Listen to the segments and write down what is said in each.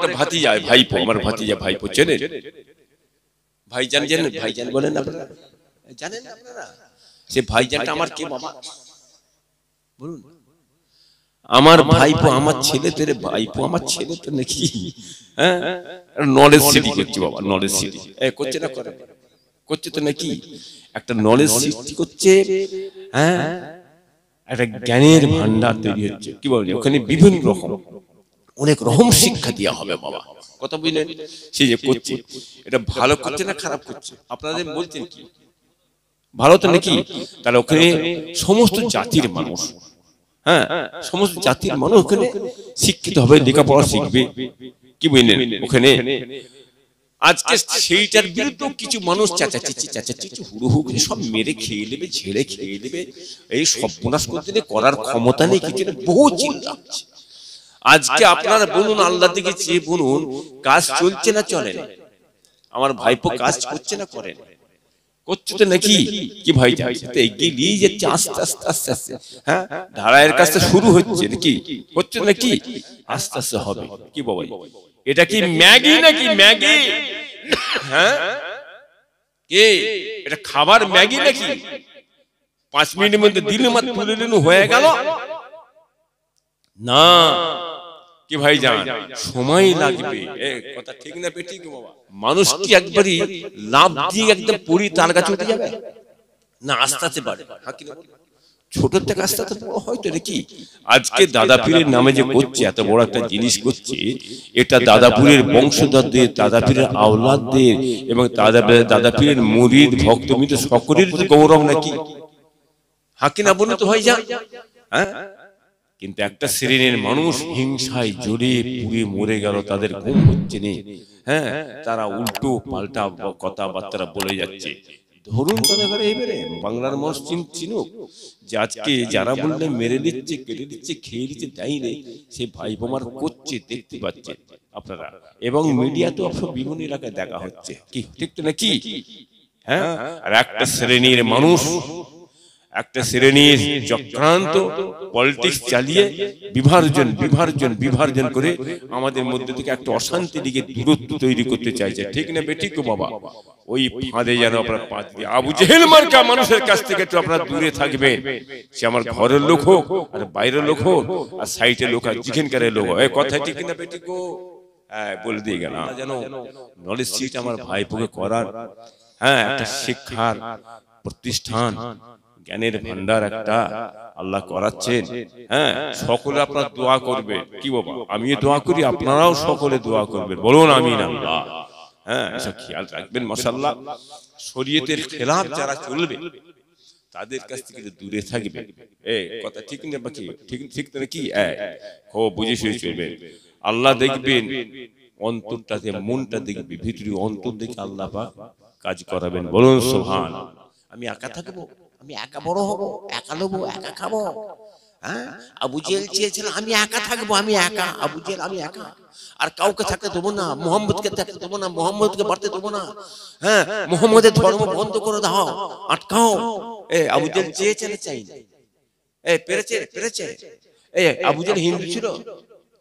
একটা ভাতি যায় ভাইপো আমার ভাতি যায় ভাইপো চেনেন ভাইজান জানেন ভাইজান বলেন আপনারা জানেন আপনারা সে ভাইজানটা আমার কে বাবা বলুন আমার ভাইপো আমার ছেলে তেরে ভাইপো আমার ছেলে তো নাকি হ্যাঁ? হ্যাঁ নলেজ সিটি করছে বাবা নলেজ সিটি এ করছে না করে করছে তো নাকি একটা নলেজ সৃষ্টি করছে হ্যাঁ, হ্যাঁ? একটা জ্ঞানের ভান্ডার তৈরি হচ্ছে কি বলছে ওখানে বিভিন্ন রকম অনেক রকম শিক্ষা দেওয়া হবে বাবা কথা বুঝলেন সে যে করছে এটা ভালো করছে না খারাপ করছে আপনাদের বলছেন কি ভালো তো নাকি তাহলে ওখানে সমস্ত জাতির মানুষ হ্যাঁ সমস্ত জাতির মানুষ ওখানে শিক্ষিত হবে লেখাপড়া শিখবে কি বুঝলেন ওখানে আজকে সেইটার বিরুদ্ধে কিছু মানুষ চাচাচিচি চাচাচিচি হুড়ু করে সব মেরে খেয়ে নেবে ঝেড়ে খেয়ে নেবে এই সর্বনাশ করতে করার ক্ষমতা নেই কিছু বহু চিন্তা হচ্ছে আজকে আপনারা বলুন আল্লাহ দিকে চেয়ে বলুন কাজ চলছে না চলে না আমার ভাইপো কাজ করছে না করেন হ্যাঁ? হ্যাঁ? এটা কি ম্যাগি নাকি ম্যাগি হ্যাঁ, হ্যাঁ? এটা খাবার ম্যাগি নাকি পাঁচ মিনিটের মধ্যে দিলে মাত্র হয়ে গেল না কি ভাই যান সময় লাগবে কথা ঠিক না বেটি মানুষ কি একবারই লাভ দিয়ে একদম পুরি তার কাছে উঠে যাবে না আস্তে পারে হ্যাঁ, ছোটর থেকে আস্তে আস্তে হয়তো নাকি আজকে দাদাপীরের নামে যে করছে এত বড় একটা জিনিস করছে এটা দাদাপুরের বংশধরদের দাদাপীরের আওলাদদের এবং দাদা দাদাপীরের মুরিদ ভক্তমিত সকলের গৌরব নাকি হাকিনা হ্যাঁ বলে তো হয় যা হ্যাঁ কিন্তু একটা শ্রেণীর মানুষ হিংসায় জড়িয়ে পুড়ে মরে গেল তাদের ঘুম হচ্ছে নেই হ্যাঁ তারা উল্টো পাল্টা কথাবার্তা বলে যাচ্ছে ধরুন তাদের এবারে বাংলার মানুষ চিনুক যে আজকে যারা বললে মেরে দিচ্ছে কেটে দিচ্ছে খেয়ে দিচ্ছে তাই নেই সে ভাই বোমার করছে দেখতে পাচ্ছে আপনারা এবং মিডিয়া তো আপনার বিভিন্ন এলাকায় দেখা হচ্ছে কি ঠিক তো নাকি হ্যাঁ আর একটা শ্রেণীর মানুষ একটা শ্রেণীর চক্রান্ত পলিটিক্স চালিয়ে বিভার্জন বিভার্জন বিভার্জন করে আমাদের মধ্যে থেকে একটা অশান্তি দিকে দূরত্ব তৈরি করতে চাইছে ঠিক না বেঠিক বাবা ওই ফাঁদে যেন আপনার পাঁচ দিয়ে আবু জেহেল মার্কা মানুষের কাছ থেকে একটু আপনার দূরে থাকবে সে আমার ঘরের লোক হোক আর বাইরের লোক হোক আর সাইটে লোক আর জিখেনকারের লোক হোক কথা ঠিক না বেঠিক হ্যাঁ বলে দিয়ে গেলাম যেন নলেজ সিট আমার ভাইপোকে করার হ্যাঁ একটা শিক্ষার প্রতিষ্ঠান জ্ঞানের ভান্ডার একটা আল্লাহ করাচ্ছেন হ্যাঁ সকলে আপনার দোয়া করবে কি বাবা আমিও দোয়া করি আপনারাও সকলে দোয়া করবেন বলুন আমি আল্লাহ হ্যাঁ এসব আচ্ছা, খেয়াল রাখবেন মশাল্লাহ শরীয়তের খেলাফ যারা চলবে তাদের কাছ থেকে দূরে থাকবে এ কথা ঠিক না বাকি ঠিক ঠিক না কি ও বুঝে শুয়ে আল্লাহ দেখবেন অন্তরটাতে মনটা দেখবে ভিতরে অন্তর দেখে আল্লাহ কাজ করাবেন বলুন সোহান আমি একা থাকবো আমি একা বড় হব একা নেবো একা খাবো হ্যাঁ, হ্যাঁ? আবু জেল চেয়েছিল আমি একা থাকবো আমি একা আবু জেল আমি একা আর কাউকে থাকতে দেবো না মোহাম্মদকে থাকতে দেবো না মোহাম্মদকে বাড়তে দেবো না হ্যাঁ, হ্যাঁ? মোহাম্মদের ধর্ম বন্ধ করে দাও আটকাও এ আবু জেল না চাই এ পেরেছে পেরেছে এ আবু জেল হিন্দু ছিল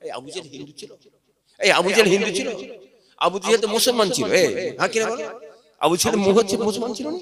এই আবু জেল হিন্দু ছিল এই আবু জেল হিন্দু ছিল আবু জেল তো মুসলমান ছিল এ হ্যাঁ কিনা বলো আবু জেল মুহ হচ্ছে মুসলমান ছিল না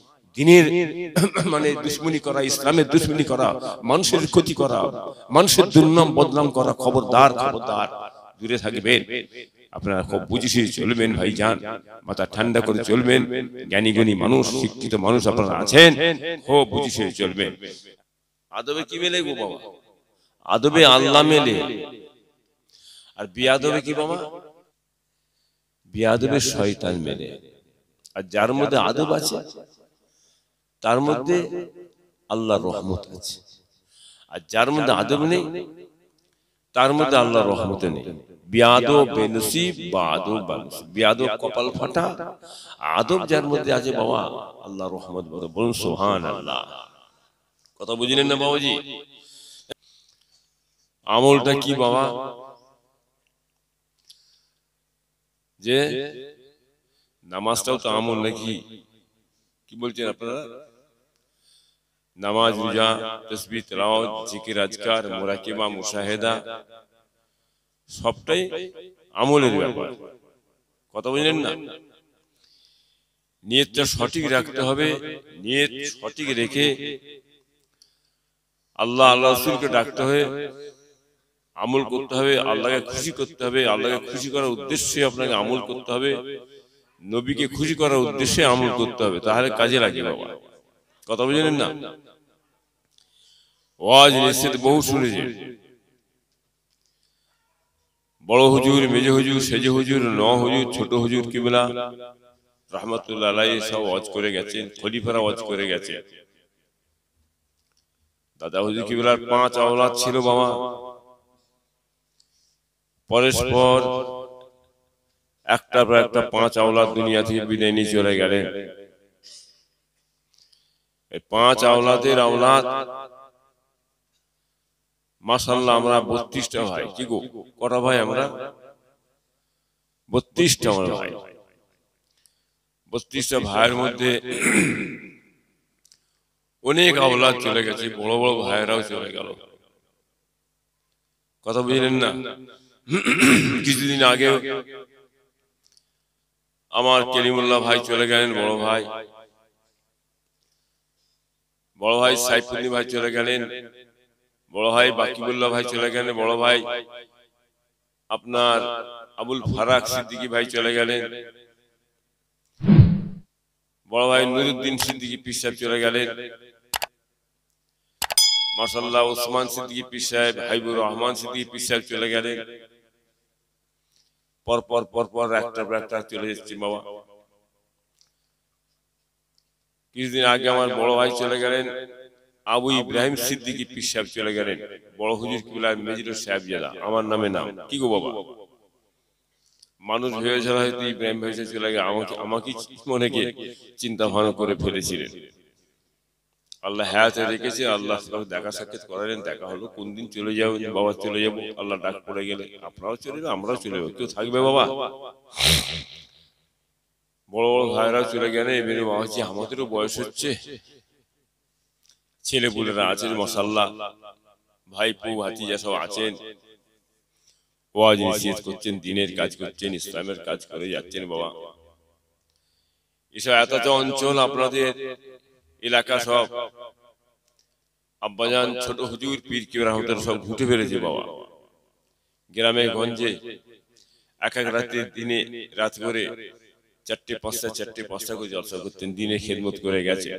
দিনের মানে দুশ্মনী করা ইসলামের দুশ্মনী করা মানুষের ক্ষতি করা মানুষের দুর্নাম বদনাম করা খবরদার খবরদার দূরে থাকবেন আপনারা খুব বুঝিয়ে চলবেন ভাই যান মাথা ঠান্ডা করে চলবেন জ্ঞানীগুণী মানুষ শিক্ষিত মানুষ আপনারা আছেন খুব বুঝিয়ে চলবেন আদবে কি মেলে গো বাবা আদবে আল্লাহ মেলে আর বিয়াদবে কি বাবা বিয়াদবে শয়তান মেলে আর যার মধ্যে আদব আছে তার মধ্যে আল্লাহর রহমত আছে আর যার মধ্যে আদব নেই তার মধ্যে আল্লাহর নেই বিয়াদো বেনসিব বা বিয়াদো কপাল ফাটা আদব যার মধ্যে আছে বাবা আল্লাহ রহমত বলুন কথা বুঝলেন না বাবাজি আমলটা কি বাবা যে নামাজটাও তো আমল নাকি কি বলছেন আপনারা নামাজ রোজা তসবি তেলাওয়াত জিকির আজকার মুরাকিবা মুশাহেদা সবটাই আমলের ব্যাপার কথা বুঝলেন না নিয়তটা সঠিক রাখতে হবে নিয়ত সঠিক রেখে আল্লাহ আল্লাহ রসুলকে ডাকতে হবে আমল করতে হবে আল্লাহকে খুশি করতে হবে আল্লাহকে খুশি করার উদ্দেশ্যে আপনাকে আমল করতে হবে নবীকে খুশি করার উদ্দেশ্যে আমল করতে হবে তাহলে কাজে লাগে বাবা কথা বুঝলেন না আওয়াজ নিশ্চিত বহু শুনেছে বড় হুজুর মেজ হুজুর সেজে হুজুর ন হুজুর ছোট হুজুর কিবলা রহমতুল্লাহ আলাই সব ওয়াজ করে গেছেন খলিফারা ওয়াজ করে গেছে দাদা হুজুর কি কিবলার পাঁচ আওলাদ ছিল বাবা পরস্পর একটা পর একটা পাঁচ আওলাদ দুনিয়া থেকে বিদায় নিয়ে চলে গেলেন এই পাঁচ আওলাদের আওলাদ মাসাল্লাহ আমরা বত্রিশটা ভাই কি গো কটা ভাই আমরা বত্রিশটা আমরা ভাই বত্রিশটা ভাইয়ের মধ্যে অনেক আওলাদ চলে গেছে বড় বড় ভাইয়েরাও চলে গেল কথা বুঝলেন না কিছুদিন আগে আমার কেলিমুল্লাহ ভাই চলে গেলেন বড় ভাই বড় ভাই সাইফুদ্দিন ভাই চলে গেলেন বড় ভাই বাকিবুল্লাহ ভাই চলে গেলেন বড় ভাই আপনার আবুল ফারাক সিদ্দিকি ভাই চলে গেলেন বড় ভাই নুরুদ্দিন সিদ্দিকি পীর সাহেব চলে গেলেন মাসাল্লাহ ওসমান সিদ্দিকি পীর সাহেব হাইবুর রহমান সিদ্দিকি পীর সাহেব চলে গেলেন পরপর পরপর একটা একটা চলে যাচ্ছি বাবা কিছুদিন আগে আমার বড় ভাই চলে গেলেন আবু ইব্রাহিম সিদ্দিকী পীর সাহেব চলে গেলেন বড় হুজুর কিবলা মেজর সাহেব জাদা আমার নামে নাম কি গো বাবা মানুষ ভেবেছিল হয়তো ইব্রাহিম ভাই চলে গেলে আমাকে আমাকে মনেকে চিন্তা ভাবনা করে ফেলেছিলেন আল্লাহ হায়াতে রেখেছে আল্লাহ দেখা সাক্ষাৎ করালেন দেখা হলো কোন দিন চলে যাবো বাবা চলে যাব আল্লাহ ডাক পড়ে গেলে আপনারাও চলে যাবো আমরাও চলে যাবো কেউ থাকবে বাবা বড় বড় ভাইরা চলে গেলে এবারে বাবা হচ্ছে আমাদেরও বয়স হচ্ছে ছেলেপুলেরা আছেন মশাল্লা ভাইপু ভাতিজা সব আছেন ওয়াজ নিষেধ করছেন দিনের কাজ করছেন ইসলামের কাজ করে যাচ্ছেন বাবা এসব এত অঞ্চল আপনাদের এলাকা সব আব্বাজান ছোট হুজুর পীর সব ঘুটে ফেলেছে বাবা গ্রামে গঞ্জে এক এক রাতে দিনে রাত করে চারটে পাঁচটা চারটে পাঁচটা করে জলসা করতেন দিনে খেদমত করে গেছে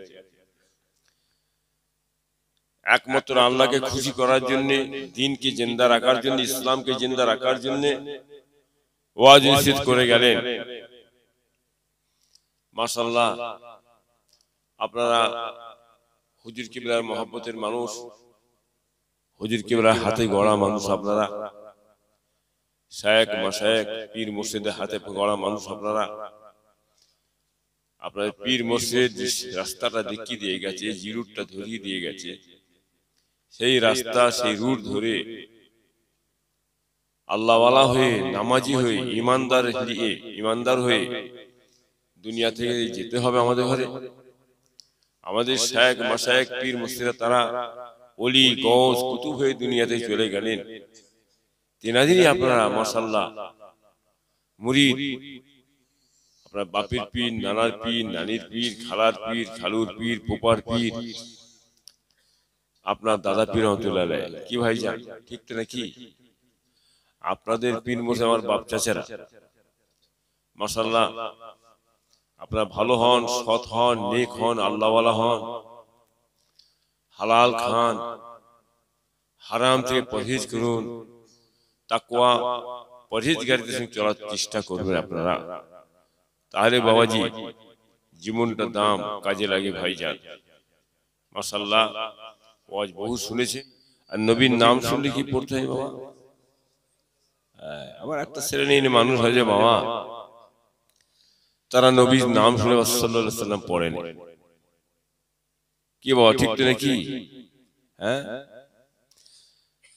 একমাত্র আল্লাহকে খুশি করার জন্য দিনকে জিন্দা রাখার জন্য ইসলামকে জিন্দা রাখার জন্য ওয়াজ নিশ্চিত করে গেলেন মাসাল্লাহ আপনারা হুজুর কিবলার মহাব্বতের মানুষ হুজুর কিবলার হাতে গড়া মানুষ আপনারা শায়েক মাসায়েক পীর মসজিদের হাতে গড়া মানুষ আপনারা আপনাদের পীর মসজিদের রাস্তাটা দেখিয়ে দিয়ে গেছে জিরুটটা ধরিয়ে দিয়ে গেছে সেই রাস্তা সেই রুট ধরে আল্লাহওয়ালা হয়ে নামাজি হয়ে ইমানদার দিয়ে ইমানদার হয়ে দুনিয়া থেকে যেতে হবে আমাদের ঘরে আমাদের শেখ মাসায়ক পীর মসিরা তারা অলি গজ কুতু হয়ে দুনিয়াতে চলে গেলেন তেনাদেরই আপনারা মাসাল্লাহ মুরিদ আপনার বাপের পীর নানার পীর নানির পীর খালার পীর খালুর পীর পোপার পীর আপনার দাদা পীর রহমতুল্লাহ কি ভাই যান ঠিক তো নাকি আপনাদের পীর মোসে আমার বাপ চাচারা মাসাল্লাহ আপনারা ভালো হন সৎ হন নেক হন আল্লাহওয়ালা হন হালাল খান হারাম থেকে পরহেজ করুন তাকুয়া পরহেজ গাড়িতে চলার চেষ্টা করবেন আপনারা তাহলে বাবাজি জীবনটা দাম কাজে লাগে ভাইজান মাসাল্লাহ ওয়াজ বহু শুনেছেন আর নবীর নাম শুনলে কি পড়তে হয় বাবা হ্যাঁ, আমার একটা শ্রেণীর মানুষ হয় যে বাবা তারা নবীর নাম শুনে সাল্লাম পড়েন কি বাবা ঠিক তো নাকি হ্যাঁ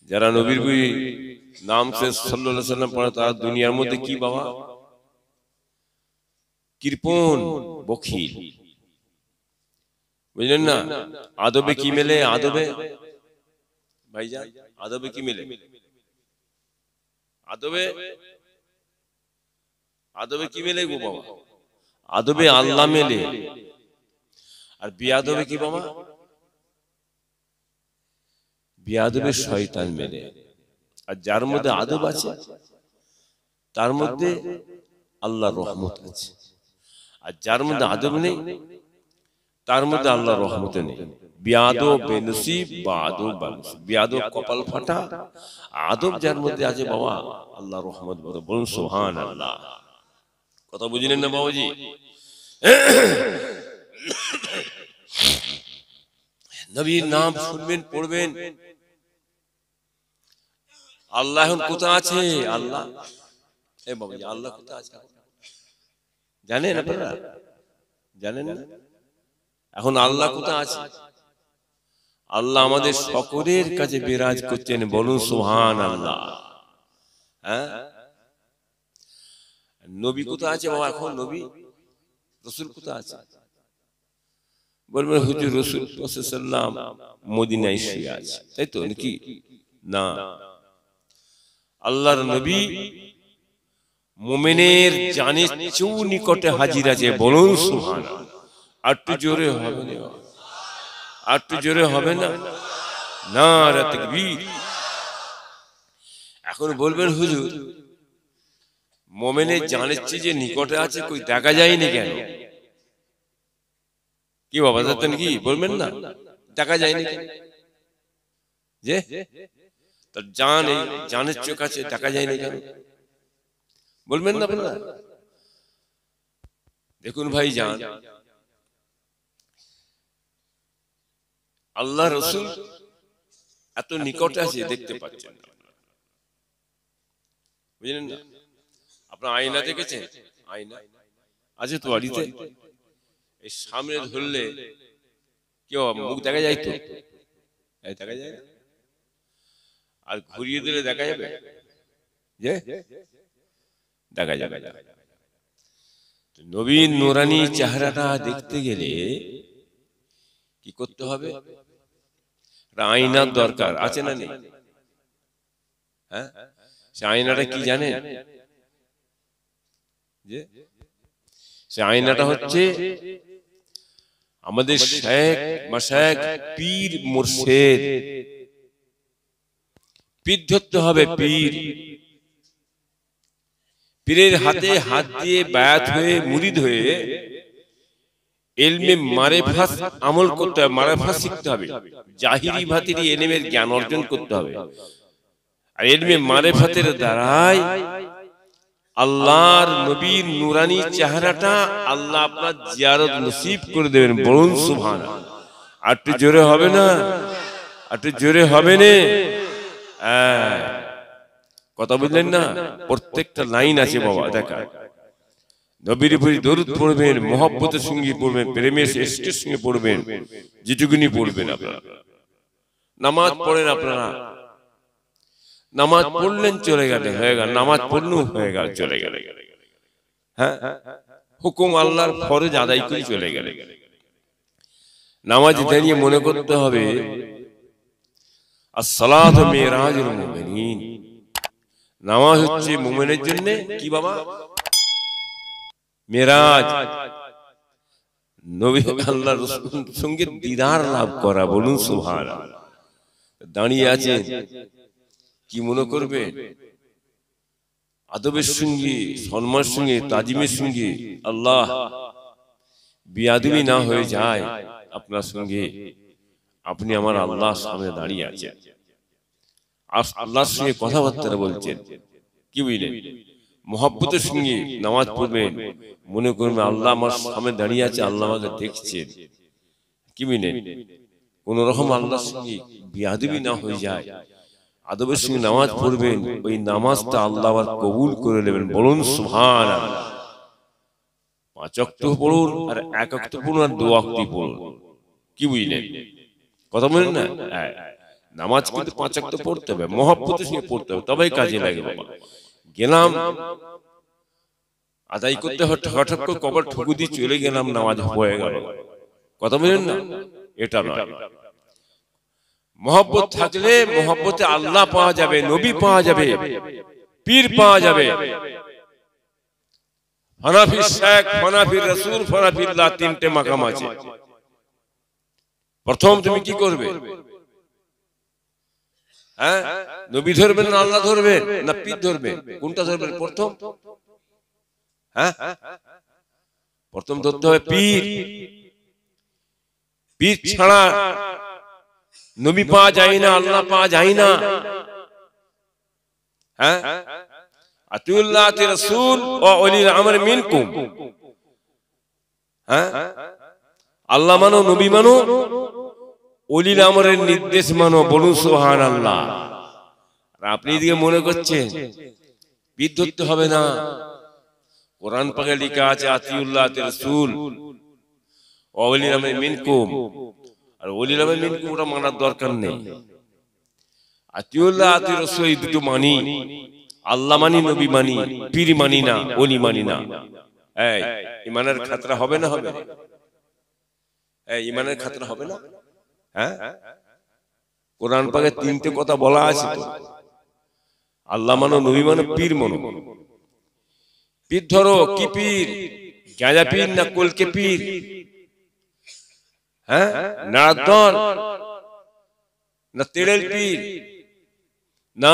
যারা নবীর বই নাম সে সাল্লাম পড়ে তারা দুনিয়ার মধ্যে কি বাবা কৃপন বখিল বুঝলেন না আদবে কি মেলে আদবে ভাইজান আদবে কি মেলে আদবে আদবে কি মেলে গো বাবা আদবে আল্লাহ মেলে আর বিয়াদবে কি বাবা বিয়াদবে শয়তান মেলে আর যার মধ্যে আদব আছে তার মধ্যে আল্লাহ রহমত আছে আর যার মধ্যে আদব নেই তার মধ্যে আল্লাহ রহমতে নেই বিয়াদো বেনসিব বা আদব বানসিব কপাল ফাটা আদব যার মধ্যে আছে বাবা আল্লাহ রহমত বলুন সোহান আল্লাহ কথা বুঝলেন না বাবুজি নবীর নাম শুনবেন পড়বেন আল্লাহ এখন কোথা আছে আল্লাহ এ আল্লাহ আছে জানেন আপনারা জানেন না এখন আল্লাহ কোথায় আছে আল্লাহ আমাদের সকলের কাছে বিরাজ করছেন বলুন সুহান আল্লাহ হ্যাঁ? নবী কোথায় আছে বাবা এখন নবী রসুল কোথায় আছে বলবেন হুজুর রসুল মদিনায় শুয়ে আছে তাই তো নাকি না আল্লাহর নবী মোমেনের জানে চেউ নিকটে হাজির আছে বলুন সুহানা আটটু জোরে হবে না আটটু জোরে হবে না না রাতে এখন বলবেন হুজুর মোমেনের জানের চেয়ে যে নিকটে আছে কই দেখা যায়নি কেন কি বাবা জানতেন কি বলবেন না দেখা যায়নি যে তার জান এই জানের চোখ আছে দেখা যায়নি কেন বলবেন না না দেখুন ভাই জান আল্লাহ রসুল এত নিকটে আছে দেখতে পাচ্ছেন বুঝলেন না আপনার আয়না দেখেছেন আয়না আছে তো বাড়িতে এই সামনে ধরলে কেউ মুখ দেখা যায় তো দেখা যায় আর ঘুরিয়ে দিলে দেখা যাবে যে দেখা যাবে নবীন নোরানি চেহারাটা দেখতে গেলে কি করতে হবে আয়নার দরকার আছে না নেই হ্যাঁ সে আয়নাটা কি জানে সে আয়নাটা হচ্ছে আমাদের শেখ মাসাক পীর মুর্শেদ পীর ধরতে হবে পীর পীরের হাতে হাত দিয়ে ব্যাত হয়ে মুরিদ হয়ে এলমে মারেফাস আমল করতে হবে শিখতে হবে জাহিরি জ্ঞান অর্জন করতে হবে আর এলমে দ্বারাই আল্লাহর নুরানি চেহারাটা আল্লাহ আপনার নসিব করে দেবেন জোরে হবে না আটটু জোরে হবে হ্যাঁ। না কথা বুঝলেন না প্রত্যেকটা লাইন আছে বাবা দেখা নবীর উপরে দরুদ পড়বেন মহব্বতের সঙ্গে পড়বেন প্রেমের শ্রেষ্ঠের সঙ্গে পড়বেন যেটুকুনি পড়বেন আপনারা নামাজ পড়েন আপনারা নামাজ পড়লেন চলে গেলে হয়ে গেল নামাজ পড়লেও হয়ে গেল চলে গেলে হ্যাঁ হুকুম আল্লাহর ফরজ আদায় করে চলে গেলে নামাজ দাঁড়িয়ে মনে করতে হবে আসসালাত মেয়েরাজ মুমিনিন নামাজ হচ্ছে মুমিনের জন্য কি বাবা মেরাজ নবী আল্লাহর সঙ্গে দিদার লাভ করা বলুন সুহান দাঁড়িয়ে আছে কি মনে করবে আদবের সঙ্গে সম্মানের সঙ্গে তাজিমের সঙ্গে আল্লাহ বিয়াদবি না হয়ে যায় আপনার সঙ্গে আপনি আমার আল্লাহ সামনে দাঁড়িয়ে আছেন আল্লাহর সঙ্গে কথাবার্তা বলছেন কি বুঝলেন মহব্বতের সঙ্গে নামাজ পড়বেন মনে করবেন আল্লাহ আমার সামনে দাঁড়িয়ে আছে আল্লাহ আমাকে দেখছেন কি মিনে কোন রকম আল্লাহর সঙ্গে বিয়াদবি না হয়ে যায় আদবের সঙ্গে নামাজ পড়বেন ওই নামাজটা আল্লাহ আবার কবুল করে নেবেন বলুন সুহান পাঁচ অক্ট পড়ুন আর এক অক্ট পড়ুন আর দু পড়ুন কি বুঝলেন কথা বলেন না হ্যাঁ। নামাজ কিন্তু পাঁচ পড়তে হবে মহাপ্পতের সঙ্গে পড়তে হবে তবেই কাজে লাগে বাবা গেলাম আদায় করতে হঠাৎ করে কবর ঠুকু দিয়ে চলে গেলাম নামাজ হয়ে গেল কথা বলেন না এটা নয় মহব্বত থাকলে মহব্বতে আল্লাহ পাওয়া যাবে নবী পাওয়া যাবে পীর পাওয়া যাবে ফনাফি শেখ ফনাফি রসুল ফনাফি তিনটে মাকাম আছে প্রথম তুমি কি করবে হ্যাঁ নবী ধরবেন না আল্লাহ ধরবেন না পীর কোনটা ধরবেন প্রথম হ্যাঁ প্রথম ধরতে হবে পীর পীর ছাড়া নবী পাওয়া যায় না আল্লাহ পাওয়া যায় না হ্যাঁ আতিউল্লাহ হ্যাঁ মানো নবী মানো অলিল আমরের নির্দেশ মানো বলুন সোহান আল্লাহ আর আপনি এদিকে মনে করছেন বিদ্যুৎ হবে না কোরআন পাকে লিখা আছে আতিউল্লাহ রসুল অলিল আমের মিনকুম আর অলিল আমের মিনকুম ওটা মানার দরকার নেই আতিউল্লাহ আতি রসুল এই দুটো মানি আল্লাহ মানি নবী মানি পীর মানি না অলি মানি না এই ইমানের খাতরা হবে না হবে এই ইমানের খাতরা হবে না হ্যাঁ কোরআন পাকে তিনটে কথা বলা আছে তো আল্লাহ মানো নবী মানো পীর মানো পীর ধরো কি পীর গাঁজা পীর না কলকে পীর হ্যাঁ নাড়াদন না তেড়েল পীর না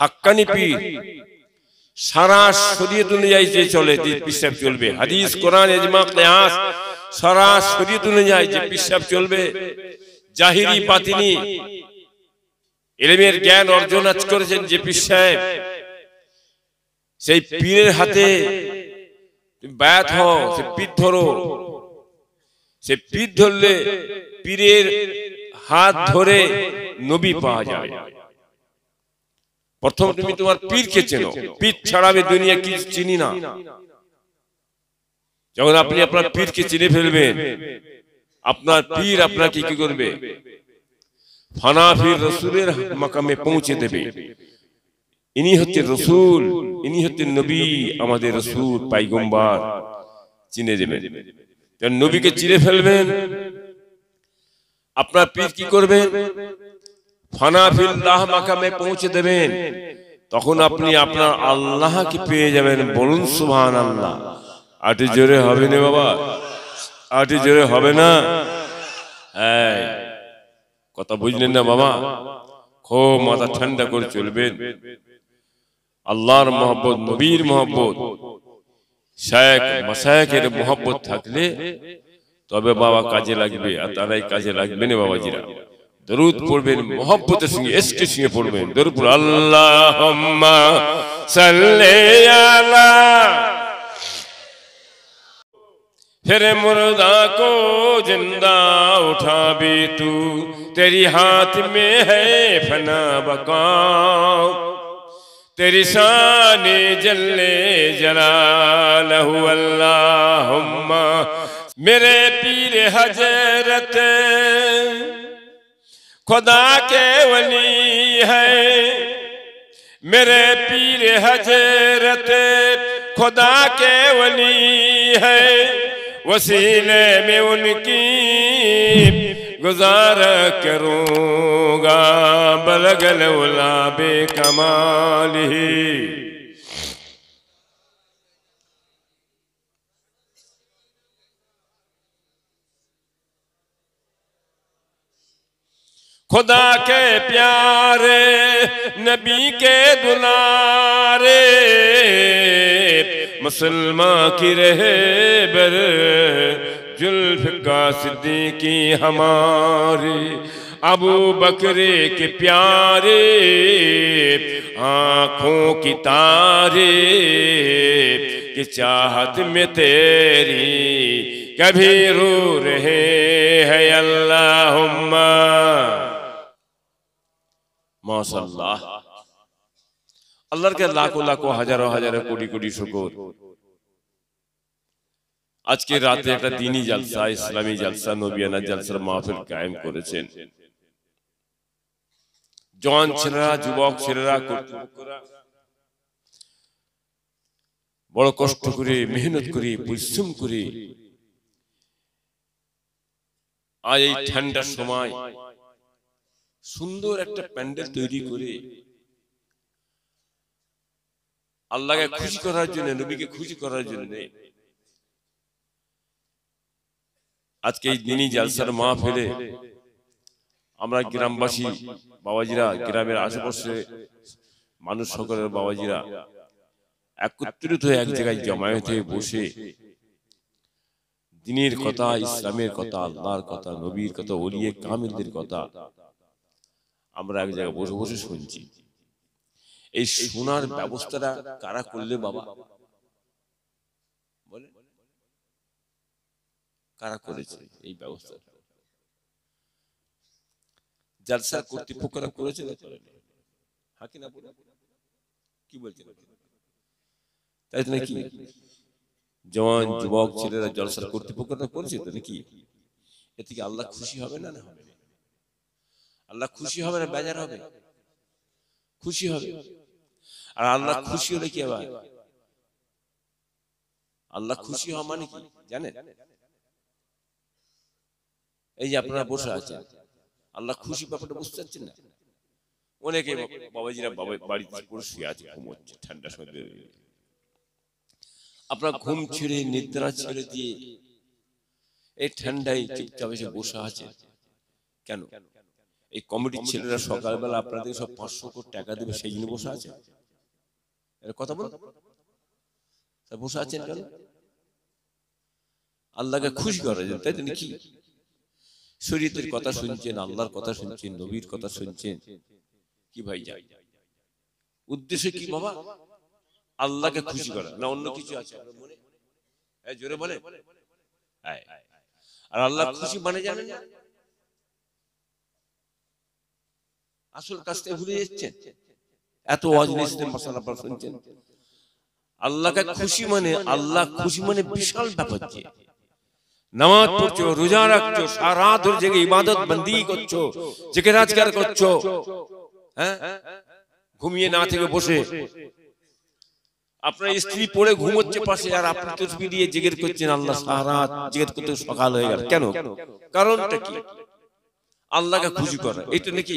হাক্কানি পীর সারা শরীয়ত অনুযায়ী যে চলে পীর চলবে হাদিস কোরআন এজমা কিয়াস সরাসরি তুলে যায় যে পিসাব চলবে জাহিরি পাতিনি এলিমের জ্ঞান অর্জন আজ করেছেন যে পীর সাহেব সেই পীরের হাতে ব্যাথ হও সে পীর ধরো সে পীর ধরলে পীরের হাত ধরে নবী পাওয়া যায় প্রথম তুমি তোমার পীরকে চেনো পীর ছাড়াবে দুনিয়া কি চিনি না যখন আপনি আপনার পীরকে চিনে ফেলবেন আপনার পীর আপনাকে কি করবে ফানাফির রসুলের মাকামে পৌঁছে দেবে ইনি হচ্ছে রসুল ইনি হচ্ছে নবী আমাদের রসুল পাইগম্বার চিনে দেবেন নবীকে চিনে ফেলবেন আপনার পীর কি করবেন ফানাফির ফিল্লাহ মাকামে পৌঁছে দেবেন তখন আপনি আপনার আল্লাহকে পেয়ে যাবেন বলুন সুহান আল্লাহ আটি জোরে হবে না বাবা আটি জোরে হবে না হ্যাঁ কথা বুঝলেন না বাবা খুব মাথা ঠান্ডা করে চলবেন আল্লাহর মহব্বত নবীর মহব্বত শায়েক মাসায়েকের মহব্বত থাকলে তবে বাবা কাজে লাগবে আর তারাই কাজে লাগবে না বাবাজিরা দরুদ পড়বেন মহব্বতের সঙ্গে এসকে সঙ্গে পড়বেন দরুদ আল্লাহ সাল্লে আলা تیرے مردہ کو زندہ اٹھا بھی تو تیری ہاتھ میں ہے فنا بقا تیری سانی جلے جلالہ اللہم میرے پیر حجرت خدا کے ولی ہے میرے پیر حجرت خدا کے ولی ہے وسیلے میں ان کی گزار کروں گا بلگل اولا بے کمال ہی خدا کے پیارے نبی کے دلارے مسلمان کی رہے بر جلف کا صدی کی ہماری ابو بکرے کے پیارے آنکھوں کی تارے کی چاہت میں تیری کبھی رو رہے ہے اللہم মাশাআল্লাহ আল্লাহর কোটি কোটি শুকর আজকে রাতে একটা দিনই জলসা ইসলামী জলসা নবিয়ানা জলসার মাহফিল করেছেন জওয়ান ছেলেরা যুবক ছেলেরা বড় কষ্ট করে মেহনত করে পরিশ্রম করে আজ এই ঠান্ডার সময় সুন্দর একটা প্যান্ডেল তৈরি করে আল্লাহকে খুশি করার জন্য নবীকে খুশি করার জন্য আজকে এই দিনই জালসার মা ফেলে আমরা গ্রামবাসী বাবাজিরা গ্রামের আশেপাশে মানুষ সকলের বাবাজিরা একত্রিত হয়ে এক জায়গায় জমায়েত হয়ে বসে দিনের কথা ইসলামের কথা আল্লাহর কথা নবীর কথা ওলিয়ে কামিলদের কথা আমরা এক জায়গায় বসে বসে শুনছি এই শোনার ব্যবস্থাটা কারা করলে বাবা কারা করেছে এই ব্যবস্থা জালসা কর্তৃপক্ষরা করেছে হ্যাঁ কি বলছেন তাই তো নাকি জওয়ান যুবক ছেলেরা জলসার কর্তৃপক্ষরা করেছে তো নাকি এ থেকে আল্লাহ খুশি হবে না না হবে আল্লাহ খুশি হবে না বেজার হবে খুশি হবে আর আল্লাহ খুশি হলে কি হবে আল্লাহ খুশি হওয়া মানে কি মানে জানে এই যে আপনারা বসে আছেন আল্লাহ খুশি ব্যাপারটা বুঝতে পারছেন না অনেকে বাবাজিরা বাড়িতে বসে আছে ঘুমোচ্ছে ঠান্ডা সময় আপনার ঘুম ছেড়ে নিদ্রা ছেড়ে দিয়ে এই ঠান্ডায় চুপচাপ এসে বসে আছে কেন এই কমিটির ছেলেরা সকালবেলা আপনাদের সব পাঁচশো কোটি টাকা দেবে সেই জন্য বসে আছে কথা বল বসে আছেন কেন আল্লাহকে খুশি করে যে তাই তিনি কি শরীয়তের কথা শুনছেন আল্লাহর কথা শুনছেন নবীর কথা শুনছেন কি ভাই যাই উদ্দেশ্য কি বাবা আল্লাহকে খুশি করে না অন্য কিছু আছে জোরে বলে আর আল্লাহ খুশি মানে, মানে জানেন না আসল কাজটা ভুলে যাচ্ছেন এত ওয়াজ মশালা শুনছেন আল্লাহকে খুশি মানে, মানে আল্লাহ খুশি মানে, মানে বিশাল ব্যাপার যে নামাজ পড়ছো রোজা রাখছো সারা ধরে জেগে ইবাদত বন্দি করছো জেগে রাজগার করছো হ্যাঁ? হ্যাঁ ঘুমিয়ে না থেকে বসে আপনার স্ত্রী পড়ে ঘুমোচ্ছে পাশে আর আপনি তসবি দিয়ে জেগের করছেন আল্লাহ সারা জেগের করতে সকাল হয়ে গেল কেন কারণটা কি আল্লাহকে খুশি করা এটা নাকি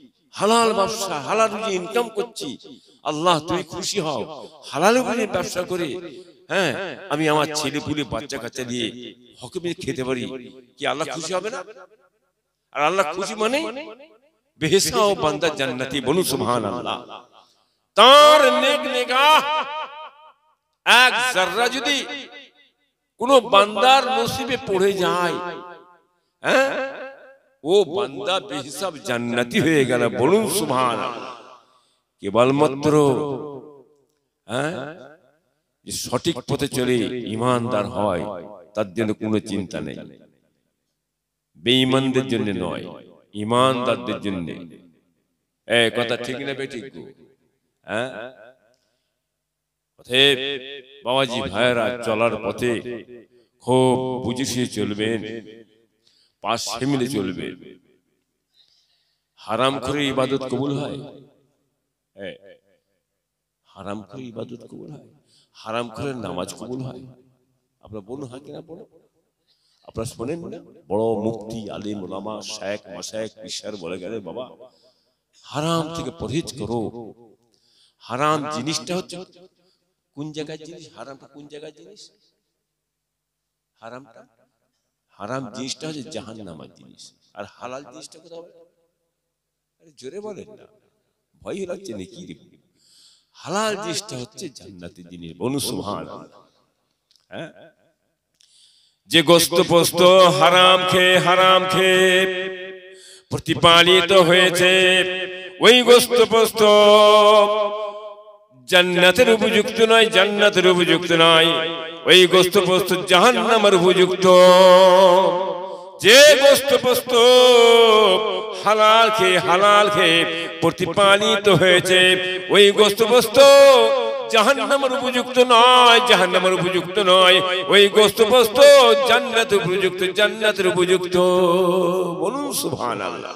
হালাল ব্যবসা হালাল রুজি ইনকাম করছি আল্লাহ তুমি খুশি হও হালাল রুজি ব্যবসা করে হ্যাঁ আমি আমার ছেলে পুলে বাচ্চা কাচ্চা দিয়ে হকমে খেতে পারি কি আল্লাহ খুশি হবে না আর আল্লাহ খুশি মানে বেহেসা ও বান্দা জান্নাতি বলুন সুবহান আল্লাহ তার নেক নেগা এক জাররা যদি কোনো বান্দার নসিবে পড়ে যায় হ্যাঁ ও বান্দা বেহিসাব জান্নাতি হয়ে গেল বলুন সুভান কেবলমাত্র হ্যাঁ? সঠিক পথে চলে ইমানদার হয় তার জন্য কোনো চিন্তা নেই বেঈমানদের জন্য নয় ইমানদারদের জন্য কথা ঠিক না বেঠিক হ্যাঁ, হ্যাঁ? বাবাজি ভাইরা চলার পথে খুব বুঝে চলবেন পাশে মিলে চলবে হারাম করে ইবাদত কবুল হয় হ্যাঁ। হারাম করে ইবাদত কবুল হয় হারাম করে নামাজ কবুল হয় আপনার বলুন হয় কিনা বলুন শোনেন বড় মুক্তি আলিম ওলামা শেখ বলে গেলে বাবা হারাম থেকে পরহেজ করো হারাম জিনিসটা হচ্ছে কোন জায়গায় জিনিস হারামটা কোন জায়গায় জিনিস হারামটা হারাম জিনিসটা হচ্ছে জাহান নামার জিনিস আর হালাল জিনিসটা কোথাও আরে জোরে বলেন না ভয় লাগছে নাকি হালাল জিনিসটা হচ্ছে জান্নাতের জিনিস অনুসুহান হ্যাঁ যে গোস্ত পোস্ত হারাম খেয়ে হারাম খেয়ে প্রতিপালিত হয়েছে ওই গোস্ত পোস্ত জান্নাতের উপযুক্ত নয় জান্নাতের উপযুক্ত নয় ওই গোস্ত পোস্ত জাহান নামের উপযুক্ত যে গোস্ত পোস্ত হালাল খেয়ে হালাল খেয়ে প্রতিপালিত হয়েছে ওই গোস্ত পোস্ত জাহান্নামের উপযুক্ত নয় জাহান্নামের উপযুক্ত নয় ওই গোস্ত পোস্ত জান্নাতের উপযুক্ত জান্নাতের উপযুক্ত বলুন সুভান আল্লাহ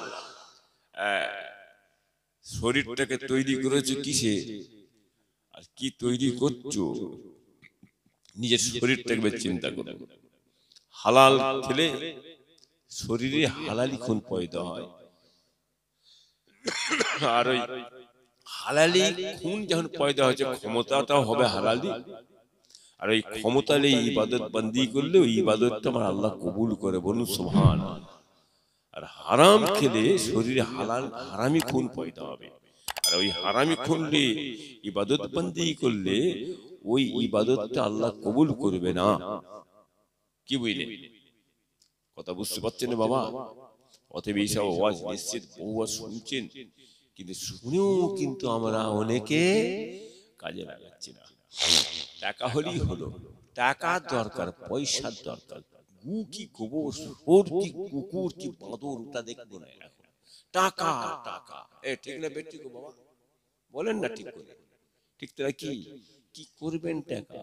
শরীরটাকে তৈরি করেছে কিসে আর কি তৈরি করছো নিজের শরীরটাকে চিন্তা করো হালাল খেলে শরীরে হালালি খুন পয়দা হয় আর ওই হালালি খুন যখন পয়দা হয়েছে ক্ষমতাটাও হবে হালালি আর ওই ক্ষমতা নিয়ে ইবাদত বন্দি করলে ওই ইবাদতটা আমার আল্লাহ কবুল করে বলুন সোহান আর হারাম খেলে শরীরে হালাল হারামি খুন পয়দা হবে আর ওই হারামি খুললে ইবাদত বন্দি করলে ওই ইবাদতটা আল্লাহ কবুল করবে না কি বুঝলেন কথা বুঝতে পারছেন বাবা অতএব এই সব আওয়াজ নিশ্চিত বহু শুনছেন কিন্তু শুনেও কিন্তু আমরা অনেকে কাজে লাগাচ্ছি না টাকা হলেই হলো টাকা দরকার পয়সার দরকার গু কি গোবর কি কুকুর কি বাঁদর ওটা দেখবো না টাকা এ ঠিক না বেটি গো বাবা বলেন না ঠিক করে ঠিক তারা কি কি করবেন টাকা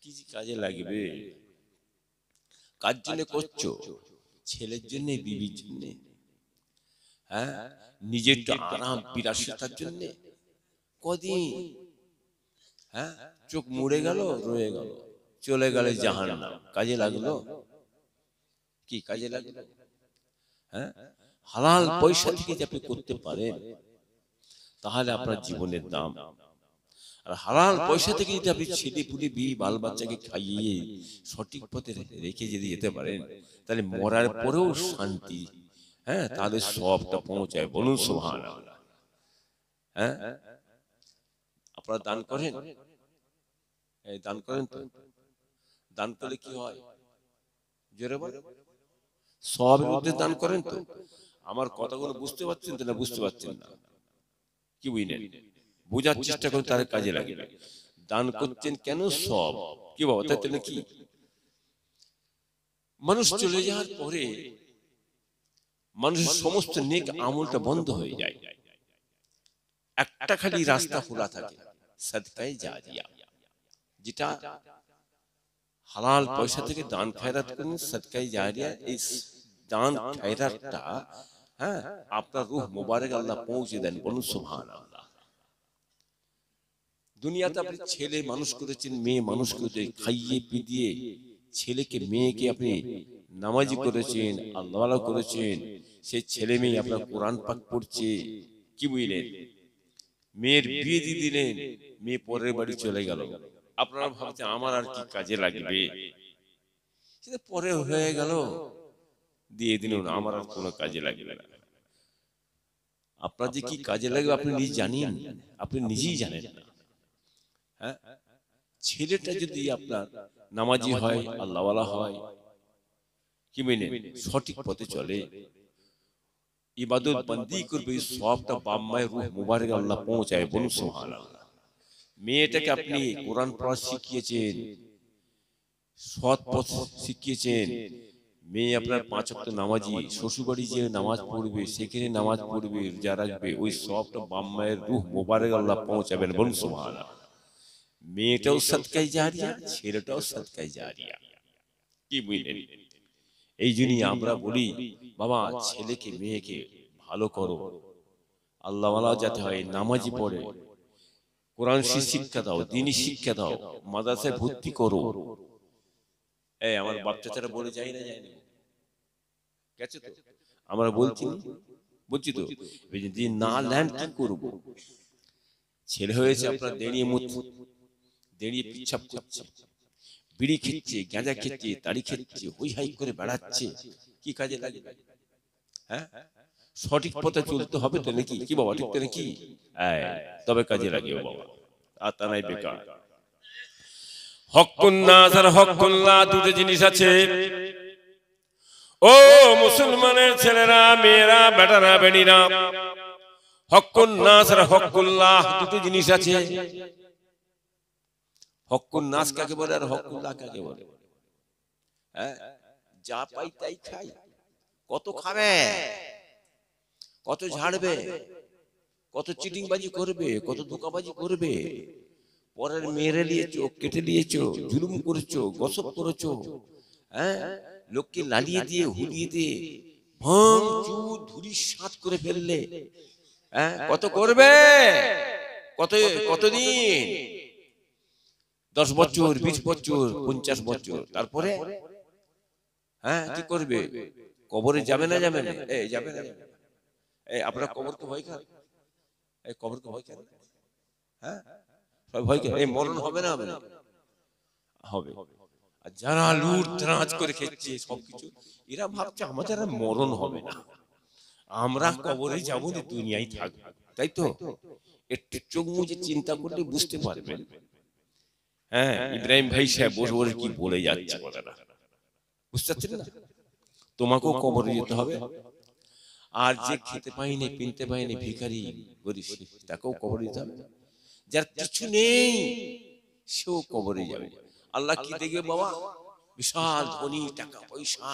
কি কাজে লাগবে কাজ জন্য করছো ছেলের জন্য বিবির জন্য হ্যাঁ নিজের আরাম বিলাসিতার জন্য কদিন হ্যাঁ, হ্যাঁ? চোখ মুড়ে গেল রয়ে গেল চলে গেলে জাহান কাজে লাগলো কি কাজে লাগলো হ্যাঁ হালাল পয়সা থেকে যে আপনি করতে পারেন তাহলে আপনার জীবনের দাম আর হালাল পয়সা থেকে যদি আপনি ছেলে পুলে বিয়ে বাল বাচ্চাকে খাইয়ে সঠিক পথে রেখে যদি যেতে পারেন তাহলে মরার পরেও শান্তি হ্যাঁ, হ্যাঁ তাদের সবটা পৌঁছায় বলুন সোহান হ্যাঁ? হ্যাঁ আপনারা দান করেন দান করেন তো দান করলে কি হয় সব মধ্যে দান করেন তো আমার কথাগুলো বুঝতে পারছেন তো না বুঝতে পারছেন না কি বুঝলেন বোঝার চেষ্টা করুন তার কাজে লাগে দান করছেন কেন সব কি বাবা তাই তাহলে কি মানুষ চলে যাওয়ার পরে মানুষের সমস্ত নেক আমলটা বন্ধ হয়ে যায় একটা খালি রাস্তা খোলা থাকে সাদকায় যা দিয়া যেটা হালাল পয়সা থেকে দান খায়রাত করেন সাদকায় যা দিয়া এই চাঁদ হ্যাঁ আপনার রুহ মোবারক আল্লাহ পৌঁছে দেন বলুন দুনিয়াতে আপনি ছেলে মানুষ করেছেন মেয়ে মানুষ করেছেন খাইয়ে পিদিয়ে ছেলেকে মেয়েকে আপনি নামাজি করেছেন আল্লাহ করেছেন সেই ছেলে মেয়ে আপনার কোরআন পাক পড়ছে কি বুঝলেন মেয়ের বিয়ে দিয়ে দিলেন মেয়ে পরের বাড়ি চলে গেল আপনারা ভাবছেন আমার আর কি কাজে লাগবে সেটা পরে হয়ে গেল দিয়ে দিলেন আমার আর কোনো কাজে লাগবে না আপনার যে কি কাজে লাগবে আপনি নিজে জানেন আপনি নিজেই জানেন না হ্যাঁ? হ্যাঁ ছেলেটা যদি আপনার নামাজি হয় আল্লাহওয়ালা হয় কি মেনে সঠিক পথে চলে ইবাদত বন্দি করবে সবটা বাপ রূপ মুবারক আল্লাহ পৌঁছায় বলুন সোহান মেয়েটাকে আপনি কোরআন পড়া শিখিয়েছেন সৎ পথ শিখিয়েছেন মেয়ে আপনার পাঁচ অক্ট নামাজি শ্বশুরবাড়ি যে নামাজ পড়বে সেখানে নামাজ পড়বে যা রাখবে ওই সবটা বাম মায়ের রুহ মোবারক আল্লাহ পৌঁছাবেন বলুন সুহান মেয়েটাও সৎকাই জারিয়া ছেলেটাও সৎকাই জারিয়া কি বুঝলেন এই জন্যই আমরা বলি বাবা ছেলেকে মেয়েকে ভালো করো আল্লাহ যাতে হয় নামাজি পড়ে কোরআন শিক্ষা দাও দিনী শিক্ষা দাও মাদ্রাসায় ভর্তি করো এই আমার বাচ্চা ছাড়া বলে যাই না যাই না গেছে তো আমরা বলছি বলছি তো যদি না ল্যান্ড কি করবো ছেলে হয়েছে আপনার দেড়িয়ে মুখ দেড়িয়ে পিছাপ করছে বিড়ি খেচ্ছে গাঁজা খেচ্ছে তাড়ি খেচ্ছে হই হাই করে বেড়াচ্ছে কি কাজে লাগে হ্যাঁ, হ্যাঁ, হ্যাঁ। সঠিক পথে চলতে হবে তো নাকি কি বাবা ঠিক তো নাকি তবে কাজে লাগে বাবা আর তা নাই বেকার হকুন না আর হকুন দুটো জিনিস আছে ও মুসলমানের ছেলেরা মেয়েরা বেটারা বেড়িরা হকুন্নাস আর হকুল্লাহ দুটো জিনিস আছে হকুন্নাস কাকে বলে আর হকুল্লাহ কাকে বলে হ্যাঁ যা পাই তাই খাই কত খাবে কত ঝাড়বে কত চিটিংবাজি করবে কত ধোকাবাজি করবে পরের মেরে নিয়েছো কেটে নিয়েছো জুলুম করেছো গসব করেছো হ্যাঁ লোককে লালিয়ে দিয়ে হুলিয়ে দিয়ে ভাঙ চুর ধুরি সাত করে ফেললে হ্যাঁ, হ্যাঁ কত করবে কত কতদিন দশ বছর বিশ বছর পঞ্চাশ বছর তারপরে হ্যাঁ কি হ্যাঁ, করবে কবরে যাবে না যাবে না এই যাবে না এই আপনার কবর তো ভয় খান এই কবর তো ভয় খান হ্যাঁ, হ্যাঁ? ভয় খান এই মরণ হবে না হবে না হবে আর যারা লুট ত্রাঁচ করে খেচ্ছে সবকিছু এরা ভাবছে আমাদের আর মরণ হবে না আমরা কবরে যাবো না দুনিয়ায় থাকবে তাই তো একটু চোখ মুজে চিন্তা করলে বুঝতে পারবেন হ্যাঁ ইব্রাহিম ভাই সাহেব বসে বসে কি বলে যাচ্ছে কথাটা বুঝতে পারছেন না তোমাকেও কবরে যেতে হবে আর যে খেতে পাইনি পিনতে পাইনি ভিখারি গরিব তাকেও কবরে যেতে হবে যার কিছু নেই সেও কবরে যাবে আল্লাহ কি দেখবে বাবা বিশাল ধনী টাকা পয়সা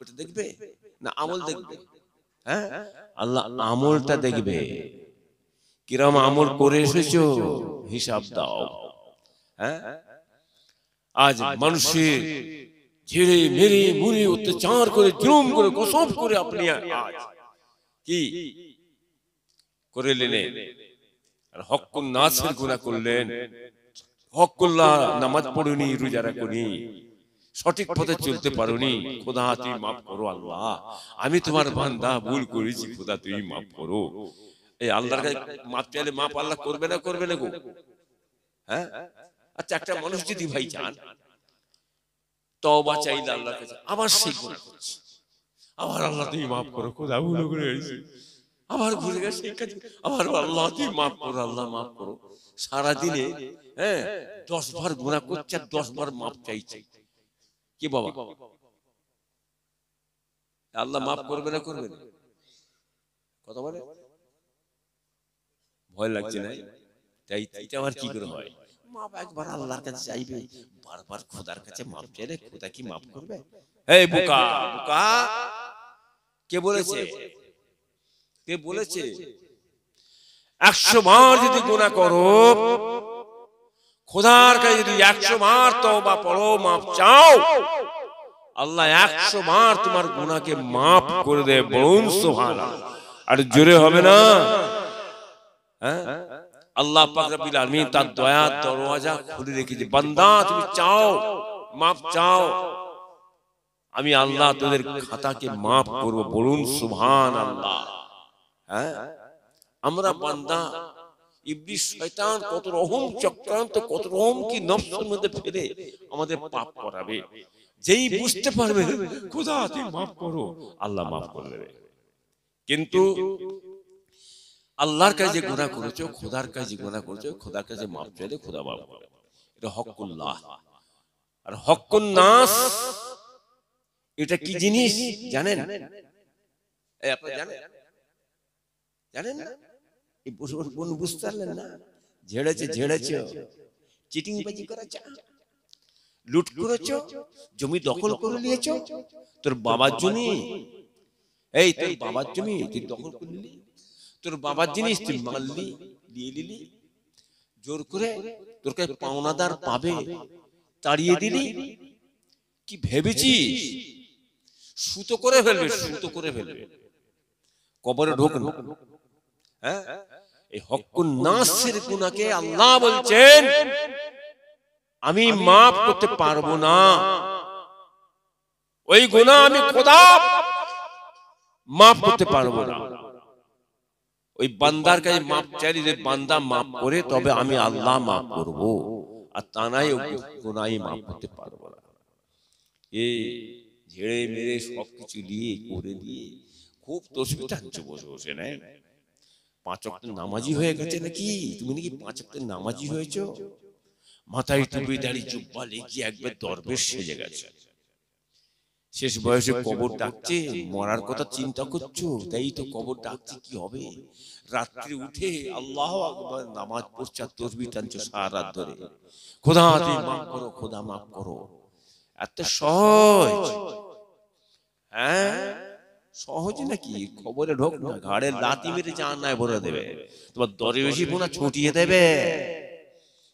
ওটা দেখবে না আমল দেখবে হ্যাঁ? হ্যাঁ আল্লাহ আমলটা দেখবে কিরম আমল করে এসেছো হিসাব দাও হ্যাঁ, হ্যাঁ? আজ মানুষের ঝেড়ে মেরে মুড়ে অত্যাচার করে জুম করে কসব করে আপনি আজ কি করে নিলেন আর হক নাসের গুণা করলেন হকুল্লাহ নামাজ পড়ুনি রোজা করি সঠিক পথে চলতে পারোনি খোদা তুই মাফ করো আল্লাহ আমি তোমার বান্দা ভুল করেছি খোদা তুই মাফ করো এই আল্লাহর কাছে মাপ চাইলে আল্লাহ করবে না করবে না গো হ্যাঁ, হ্যাঁ? আচ্ছা একটা আচ্ছা, মানুষ যদি ভাই চান তবা চাইলে আল্লাহর কাছে আবার সেই করছে আবার আল্লাহ তুই মাফ করো খোদা ভুল করে আবার ঘুরে গেছে আবার আল্লাহ তুই মাফ করো আল্লাহ মাফ করো সারাদিনে হ্যাঁ, হ্যাঁ দশ বার গুণা করছে আর দশ বার মাপ চাইছে কি বাবা আল্লাহ মাফ করবে না করবে না কথা বলে ভয় লাগছে না তাই এটা আর কি করে হয় মাপ একবার আল্লাহর কাছে চাইবে বারবার খোদার কাছে মাপ চাইলে খোদা কি মাফ করবে এই বোকা বোকা কে বলেছে কে বলেছে একশো বার যদি গুণা করো খোদার কাছে যদি একশো বার বা পড়ো মাপ চাও আল্লাহ একশো বার তোমার গুণাকে মাফ করে দেয় বরুণ সোহান আর জোরে হবে না হ্যাঁ আল্লাহ পাকরাবিল আলমী তার দয়া দরওয়াজা খুলে রেখেছে বান্দা তুমি চাও মাফ চাও আমি আল্লাহ তোদের খাতাকে মাফ করবো বলুন সোহান আল্লাহ হ্যাঁ আমরা বান্দা কিন্তু আল্লাহর কাজে গোনা করেছো খোদার কাজে গোনা করেছো খোদার কাজে মাফ চাইলে খোদা মাপ এটা হকুল্লাহ আর হকুল এটা কি জিনিস জানেন জানেন জানেন না এই বোন বুঝতে পারলেন না ঝেড়েছে করেছ লুট করেছ জমি দখল করে নিয়েছ তোর বাবার জমি এই তোর বাবার জমি তুই দখল তোর বাবার জিনিস তুই মারলি নিলি জোর করে তোর কাছে পাওনাদার পাবে তাড়িয়ে দিলি কি ভেবেছিস সুতো করে ফেলবে সুতো করে ফেলবে কবরে ঢোক হ্যাঁ এই হকুন নাসির গুনাকে আল্লাহ বলছেন আমি মাফ করতে পারবো না ওই গুনাহ আমি খোদা মাফ করতে পারবো না ওই বান্দার কাছে মাপ চাইলে যে বান্দা মাপ করে তবে আমি আল্লাহ মাপ করব আর তা নাই গুনাই মাপ করতে পারবো না এই ঝেড়ে মেরে সবকিছু দিয়ে করে দিয়ে খুব তসবিটা বসে বসে নেয় পাঁচ অক্টের নামাজি হয়ে গেছে নাকি তুমি নাকি পাঁচ অক্টের নামাজি হয়েছো মাথায় টুপি দাঁড়ি জুব্বা লেগে একবার দরবেশ সেজে গেছে শেষ বয়সে কবর ডাকছে মরার কথা চিন্তা করছো তাই তো কবর ডাকছে কি হবে রাত্রি উঠে আল্লাহ আকবার নামাজ পড়ছা তসবি টানছো সারা রাত ধরে খোদা মাফ করো খোদা মাফ করো এত সহজ হ্যাঁ, হ্যাঁ? সহজ নাকি খবরে ঢোক না ঘাড়ে লাতি মেরে নাই ভরে দেবে তোমার দরবেশি পোনা ছুটিয়ে দেবে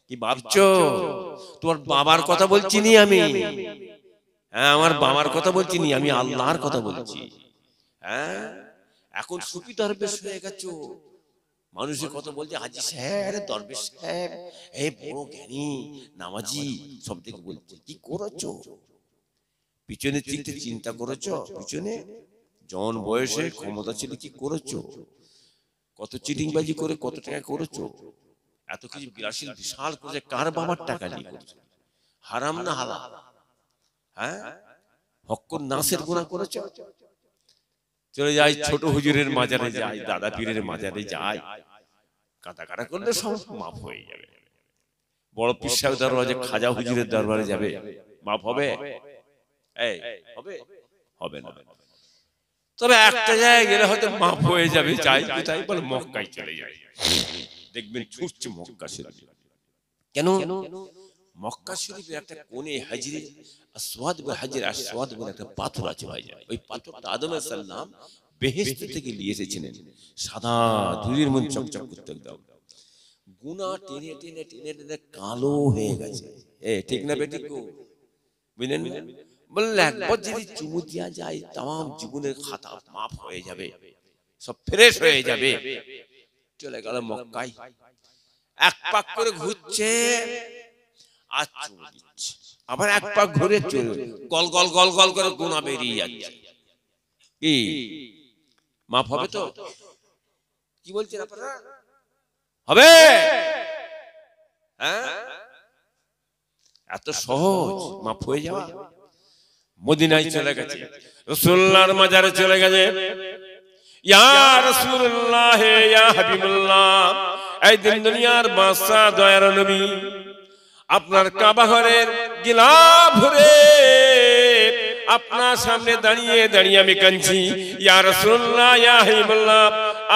কি ভাবছো তোমার বাবার কথা বলছি নি আমি হ্যাঁ আমার বাবার কথা বলছি নি আমি আল্লাহর কথা বলছি হ্যাঁ এখন সুপি দরবেশ হয়ে গেছো মানুষের কথা বলছে হাজি স্যার দরবেশ সাহেব এ বড় জ্ঞানী নামাজি সব থেকে বলছে কি করেছো পিছনে চিন্তা করেছো পিছনে জন বয়সে ক্ষমতা ছিল কি করেছো কত চিটিংবাজি করে কত টাকা করেছো এত কিছু বিলাসীর বিশাল করে কার বাবার টাকা নিয়ে করছে হারাম না হালা হ্যাঁ? হ্যাঁ হক্কর নাসের গুণা করেছো চলে যাই ছোট হুজুরের মাজারে যাই দাদা পীরের মাজারে যাই কাটা করলে সব মাফ হয়ে যাবে বড় পিসাব দরবারে খাজা হুজুরের দরবারে যাবে মাফ হবে এই হবে হবে না তবে একটা জায়গায় গেলে হয়তো মাফ হয়ে যাবে যাই কোথায় বলে মক্কায় চলে যায় দেখবেন ছুটছে মক্কা শরীফ কেন মক্কা শরীফে একটা কোণে হাজিরে আসওয়াদ বা হাজির আসওয়াদ বলে একটা পাথর আছে ভাই যায় ওই পাথরটা আদম সাল্লাম বেহেস্ত থেকে নিয়ে এসেছিলেন সাদা ধুলির মধ্যে চকচক করতে দাও গুনা টেনে টেনে টেনে টেনে কালো হয়ে গেছে এ ঠিক না বেটি বুঝলেন বললেন একবার যদি চুমু দেওয়া যায় তাম জীবনের খাতা মাফ হয়ে যাবে সব ফ্রেশ হয়ে যাবে চলে গেল মক্কাই এক পাক করে ঘুরছে আর চুমু দিচ্ছে আবার এক পাক ঘুরে চলে গল গল গল গল করে গোনা বেরিয়ে যাচ্ছে কি মাফ হবে তো কি বলছেন আপনারা হবে হ্যাঁ এত সহজ মাফ হয়ে যাওয়া মদিনায় চলে গেছে রসুল্লার মাজারে চলে গেছে আপনার কাবা ঘরের গিলা ভরে আপনার সামনে দাঁড়িয়ে দাঁড়িয়ে আমি কানছি ইয়া রাসূলুল্লাহ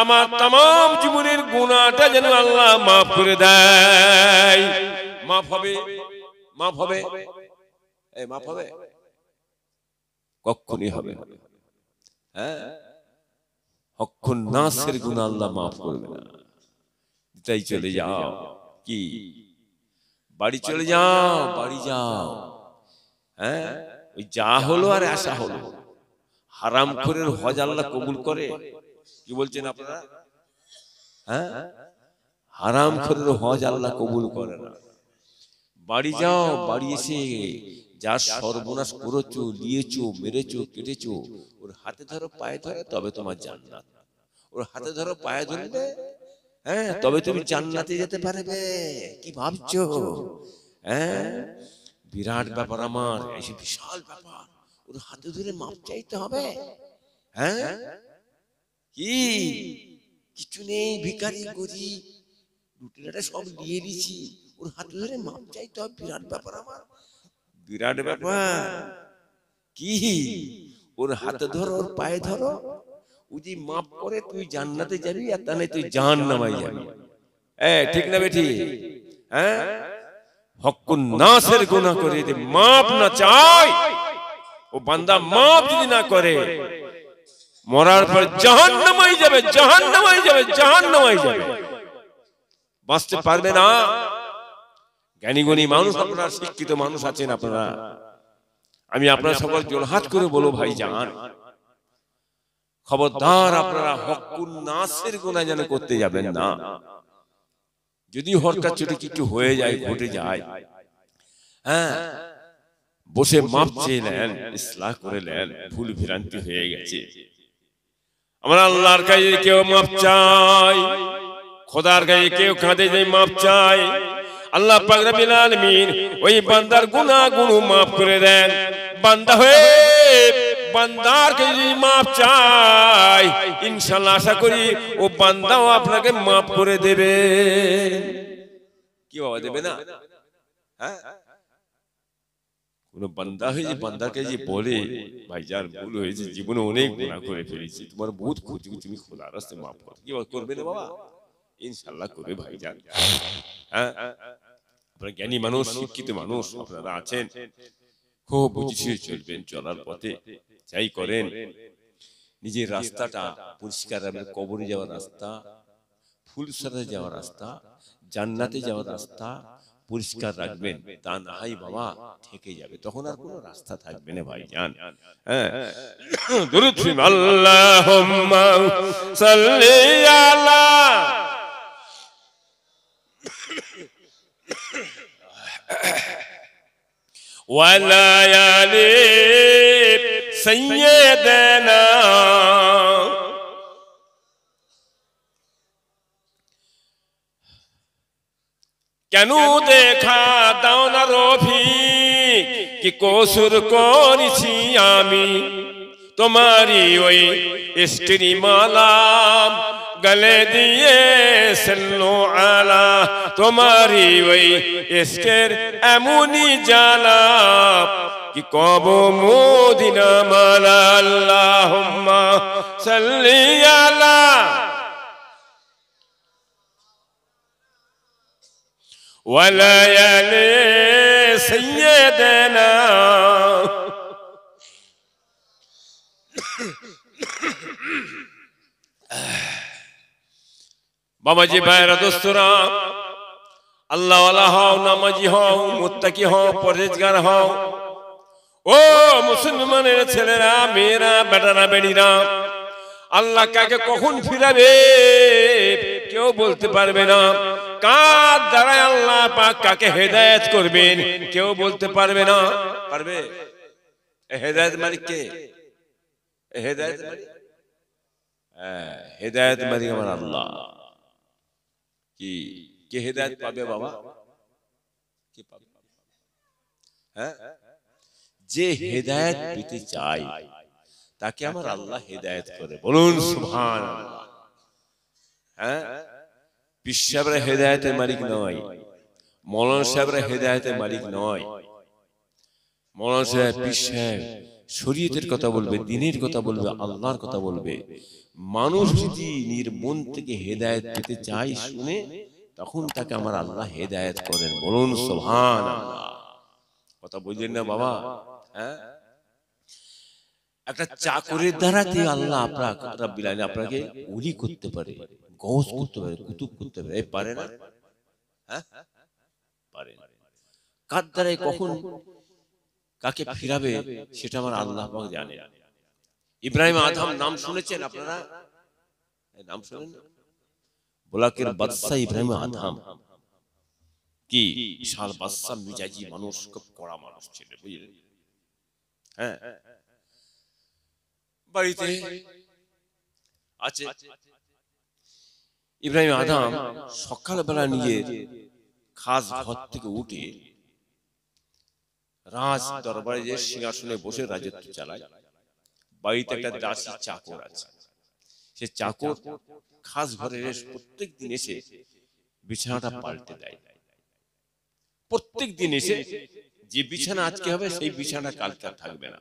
আমার তাম জীবনের গুণাটা যেন আল্লাহ মা করে দেয় মা হবে মা হবে এই maaf হবে কক্ষণই হবে হ্যাঁ অক্ষণ নাসের গুণ আল্লাহ মাফ করবে না তাই চলে যাও কি বাড়ি চলে যাও বাড়ি যাও হ্যাঁ? হ্যাঁ ওই যা হলো আর আশা হলো হারাম করে হজ আল্লাহ কবুল করে কি বলছেন আপনারা হ্যাঁ, হ্যাঁ? হারাম করে হজ আল্লাহ কবুল করে না বাড়ি যাও বাড়ি এসে যা সর্বনাশ করেছো লিয়েছো মেরেছো কেটেছো ওর হাতে ধরো পায়ে ধরে তবে তোমার জান্নাত ওর হাতে ধরো পায়ে ধরবে হ্যাঁ, হ্যাঁ তবে তুমি জান্নাতে যেতে পারবে কি ভাবছো হ্যাঁ? হ্যাঁ বিরাট ব্যাপার আমার এসে বিশাল ব্যাপার ওর হাতে ধরে মাপ চাইতে হবে হ্যাঁ, হ্যাঁ? কি কিছু নেই ভিকারি করি রুটিনাটা সব দিয়ে দিছি ওর হাতে ধরে মাপ চাইতে হবে বিরাট ব্যাপার আমার বিরাট ব্যাপার কি ওর হাতে ধরো ওর পায়ে ধরো ও যে মাপ করে তুই জান্নাতে যাবি আর তা তুই জাহান নামাই যাবি হ্যাঁ ঠিক না বেঠি হ্যাঁ, হ্যাঁ? হকুন নাসের গুনাহ করে যদি মাপ না চায় ও বান্দা মাপ যদি না করে মরার পর জাহান নামাই যাবে জাহান নামাই যাবে জাহান নামাই যাবে বাঁচতে পারবে না জ্ঞানীগুণী মানুষ আপনারা শিক্ষিত মানুষ আছেন আপনারা আমি আপনার সকল জোরহাত করে বলো ভাই যান খবরদার আপনারা হকুন নাসের গোনা যেন করতে যাবেন না যদি হরকার চুরি কিছু হয়ে যায় ঘটে যায় হ্যাঁ বসে মাপ চেয়ে নেন ইসলাহ করে নেন ভুল ভ্রান্তি হয়ে গেছে আমরা আল্লাহর কাছে কেউ মাপ চাই খোদার কাছে কেউ কাঁধে যে মাপ চাই আল্লাহ পাক রব্বুল ওই বান্দার গুনা গুনাহগুলো মাফ করে দেন বান্দা হয়ে বান্দার যদি মাপ চাই ইনশাআল্লাহ আশা করি ও বান্দাও আপনাকে মাফ করে দেবে কি বাবা দেবে না হ্যাঁ বান্দা হয়ে বান্দাকে যে বলে ভাই যার হয়েছে জীবনে অনেক গুণা করে ফেলেছি তোমার বহুত ক্ষতি তুমি খোলা রাস্তায় মাফ করো কি করবে না বাবা ইনশাল্লাহ করবে যান হ্যাঁ, হ্যাঁ, হ্যাঁ, হ্যাঁ জ্ঞানী মানুষ শিক্ষিত মানুষ আপনারা আছেন খুব বুঝিয়ে চলবেন চলার পথে যাই করেন নিজের রাস্তাটা পরিষ্কার রাখবেন কবরে যাওয়ার রাস্তা ফুলসারাতে যাওয়ার রাস্তা জান্নাতে যাওয়ার রাস্তা পরিষ্কার রাখবেন তা নাই বাবা থেকে যাবে তখন আর কোনো রাস্তা থাকবে না ভাই জান হ্যাঁ সাল্লি আলা وليالي سيدنا কেন দেখা দাও না রফি কি কসুর করেছি আমি তোমারই ওই স্ত্রী মালা گلے دیئے سلو آلہ تمہاری وئی کی اللہم وہی اسٹیرا کوالا ونا বাবাজি ভাইরা দোস্তরা আল্লাহ হও নামাজি হও মোত্তাকি হও পরেজগার হও ও মুসলমানের ছেলেরা মেয়েরা বেটারা বেড়িরা আল্লাহ কাকে কখন ফিরাবে কেউ বলতে পারবে না কার দ্বারা আল্লাহ পাক কাকে হেদায়েত করবেন কেউ বলতে পারবে না পারবে হেদায়েত মালিক কে হেদায়েত মালিক হ্যাঁ হেদায়েত মালিক আমার আল্লাহ কি কে হেদায়ত পাবে বাবা কে পাবে হ্যাঁ যে হেদায়ত পেতে চাই তাকে আমার আল্লাহ হেদায়ত করে বলুন সুবহান হ্যাঁ? হ্যাঁ পীর সাহেবরা হেদায়তের মালিক নয় মৌলানা সাহেবরা হেদায়তের মালিক নয় মৌলানা সাহেব পীর সাহেব শরীয়তের কথা বলবে দিনের কথা বলবে আল্লাহর কথা বলবে মানুষ যদি নির্মন থেকে হেদায়ত পেতে চাই শুনে তখন তাকে আমার আল্লাহ হেদায়ত করেন বলুন সোহান কথা বুঝলেন না বাবা হ্যাঁ একটা চাকরের দ্বারাতে আল্লাহ আপনাকে রাব্বিল আপনাকে ওলি করতে পারে গৌস করতে পারে কুতুব করতে পারে হ্যাঁ? পারে না কার দ্বারাই কখন কাকে ফিরাবে সেটা আমার আল্লাহ জানে জানে ইব্রাহিম আদম নাম শুনেছেন আপনারা নাম শুনেন বোলাকের বাদশাহ ইব্রাহিম আদম কি বিশাল বাদশাহ মিজাজি মানুষ খুব কড়া মানুষ ছিল বুঝলেন হ্যাঁ।, হ্যাঁ বাড়িতে আছে ইব্রাহিম আদাম সকালবেলা নিয়ে খাস ঘর থেকে উঠে রাজ দরবারে যে সিংহাসনে বসে রাজত্ব চালায় বাড়িতে একটা দাসী চাকর আছে সে চাকর খাস ঘরে প্রত্যেক দিন এসে বিছানাটা পাল্টে দেয় প্রত্যেক দিন এসে যে বিছানা আজকে হবে সেই বিছানা কালকে আর থাকবে না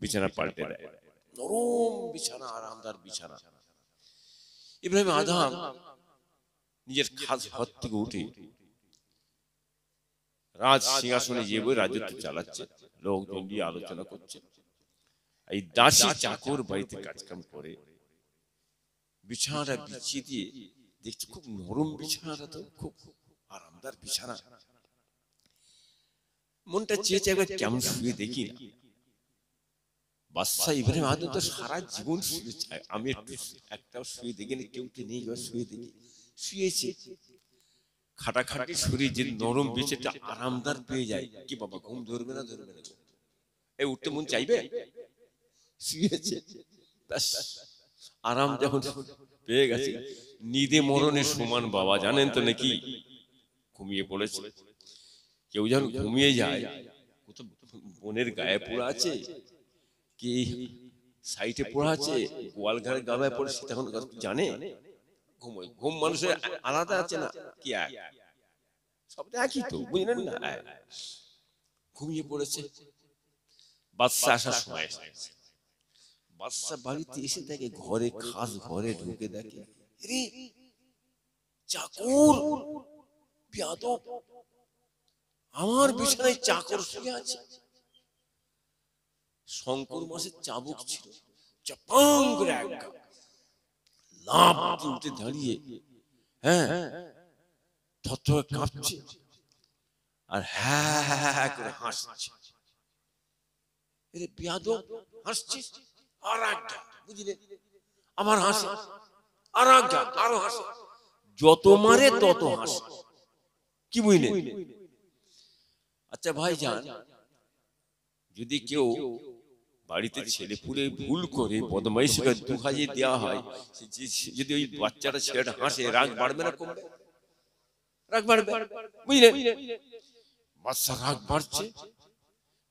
বিছানা পাল্টে দেয় নরম বিছানা আরামদার বিছানা ইব্রাহিম আধাম নিজের খাস ঘর থেকে উঠে রাজ সিংহাসনে যে বই রাজত্ব চালাচ্ছে লোকজন দিয়ে আলোচনা করছে এই দাসী চাকর বাড়িতে কাজকাম করে বিছানাটা বিছিয়ে দিয়ে দেখছি খুব নরম বিছানাটা তো খুব আরামদার বিছানা মনটা চেয়েছে একবার কেমন শুয়ে দেখি না ইব্রাহিম আদম তো সারা জীবন শুয়ে চায় আমি একটু একটাও শুয়ে দেখিনি কেউ কে নেই শুয়ে দেখি শুয়েছে খাটাখাটি শরীর যে নরম বেঁচে আরামদার পেয়ে যায় কি বাবা ঘুম ধরবে না ধরবে না এই উঠতে মন চাইবে আরাম যখন পেয়ে গেছে নিদে মরণের সমান বাবা জানেন তো নাকি ঘুমিয়ে পড়েছে কেউ যখন ঘুমিয়ে যায় বোনের গায়ে পড়ে আছে কি সাইটে পড়া আছে গোয়াল ঘরে গাবায় পড়েছে তখন জানে ঘুম ঘুম মানুষের আলাদা আছে না কি এক সবটা একই তো বুঝলেন না ঘুমিয়ে পড়েছে বাচ্চা আসার সময় বাদশাহ বাড়িতে এসে দেখে ঘরে খাস ঘরে ঢুকে দেখে চাকর আমার বিছানায় চাকর শুয়ে আছে শঙ্কর মাসের চাবুক ছিল চাপাং করে লাভ উঠে দাঁড়িয়ে হ্যাঁ থরথরে কাঁপছে আর হ্যাঁ হ্যাঁ হ্যাঁ, হ্যাঁ করে হাসছে এরে বিয়াদব হাসছিস আর একটা বুঝলে আমার হাসি আর একটা আরো হাসি যত মারে তত হাসি কি বুঝলে আচ্ছা ভাই যান যদি কেউ বাড়িতে ছেলে পুলে ভুল করে বদমাইশ করে দু হাজি দেওয়া হয় যদি ওই বাচ্চাটা ছেলেটা হাসে রাগ বাড়বে না রাগ বাড়বে বুঝলে বাচ্চা রাগ বাড়ছে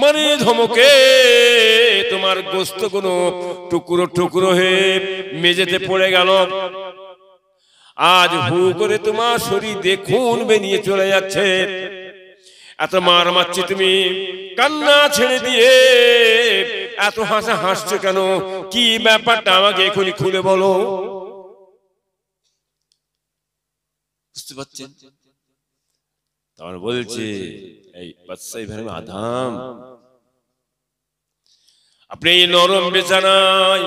মানে ধমকে তোমার গোস্ত কোনো টুকরো টুকরো হয়ে মেঝেতে পড়ে গেল আজ হু করে তোমার শরীর দেখুন বেরিয়ে চলে যাচ্ছে এত মার মারছি তুমি কান্না ছেড়ে দিয়ে এত হাসা হাসছো কেন কি ব্যাপারটা আমাকে এখনই খুলে বলো বুঝতে পারছেন তোমার বলছি এই বাদশাহ ইব্রাহিম আদম আপনি এই নরম বিছানায়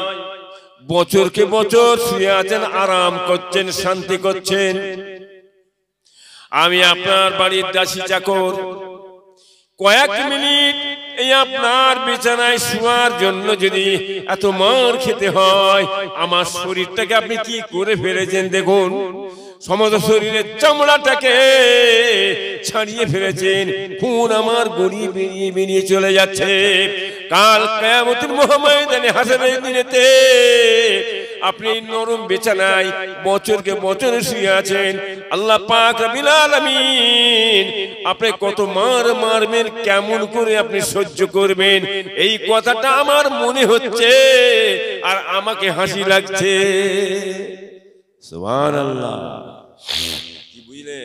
বছরকে বছর শুয়ে আছেন আরাম করছেন শান্তি করছেন আমি আপনার বাড়ির দাসী চাকর কয়েক মিনিট এই আপনার বিছানায় শোয়ার জন্য যদি এত মার খেতে হয় আমার শরীরটাকে আপনি কি করে ফেলেছেন দেখুন সমস্ত শরীরের চামড়াটাকে ছাড়িয়ে ফেলেছেন খুন আমার গড়িয়ে বেরিয়ে বেরিয়ে চলে যাচ্ছে কাল কেয়ামতের মহামায়দানে হাসনের দিনেতে আপনি নরম বেচানায় বছরকে বছরে শুয়ে আছেন আল্লাহ পাক রবিল আলমিন আপনি কত মার মারবেন কেমন করে আপনি সহ্য করবেন এই কথাটা আমার মনে হচ্ছে আর আমাকে হাসি লাগছে সোহান কি বুঝলে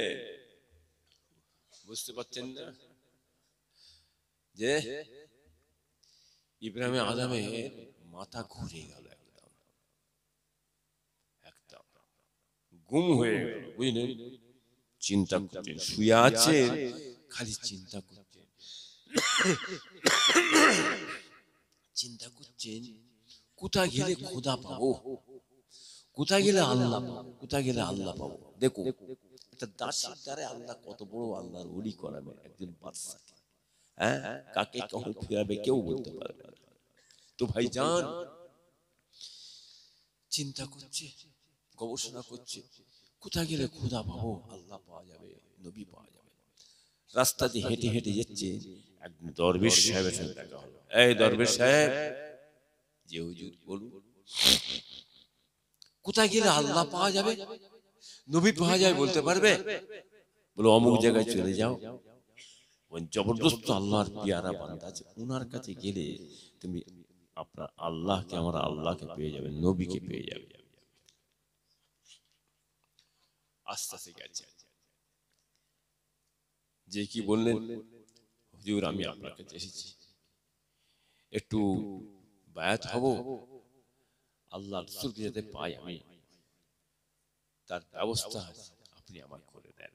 বুঝতে পারছেন না যে ইব্রাহিম আদমের মাথা ঘুরে গেল গুম হয়ে গেল বুঝলেন চিন্তা করতে শুয়ে আছে খালি চিন্তা করতে চিন্তা করছেন কোথায় গেলে খোদা পাবো কোথায় গেলে আল্লাহ পাবো কোথায় গেলে আল্লাহ পাবো দেখো একটা দাসের দ্বারা আল্লাহ কত বড় আল্লাহর ওলি করাবে একদিন বাদশাকে হ্যাঁ কাকে কখন ফিরাবে কেউ বলতে পারবে তো ভাই যান চিন্তা করছে গবেষণা করছে কোথায় গেলে খুদা পাবো আল্লাহ পাওয়া যাবে নবী পাওয়া যাবে রাস্তা দিয়ে হেঁটে হেঁটে যাচ্ছে দরবেশ সাহেবের সাথে দেখা হলো এই দরবেশ সাহেব যে হুজুর বলুন কোথায় গেলে আল্লাহ পাওয়া যাবে নবী পাওয়া যায় বলতে পারবে বলো অমুক জায়গায় চলে যাও জবরদস্ত আল্লাহর পিয়ারা বান্দা আছে ওনার কাছে গেলে তুমি আপনার আল্লাহকে আমার আল্লাহকে পেয়ে যাবে নবীকে পেয়ে যাবে আস্তে গেছে যে কি বললেন হুজুর আমি আপনার কাছে এসেছি একটু হব আল্লাহ রসুলকে যাতে পাই আমি তার ব্যবস্থা আপনি আমার করে দেন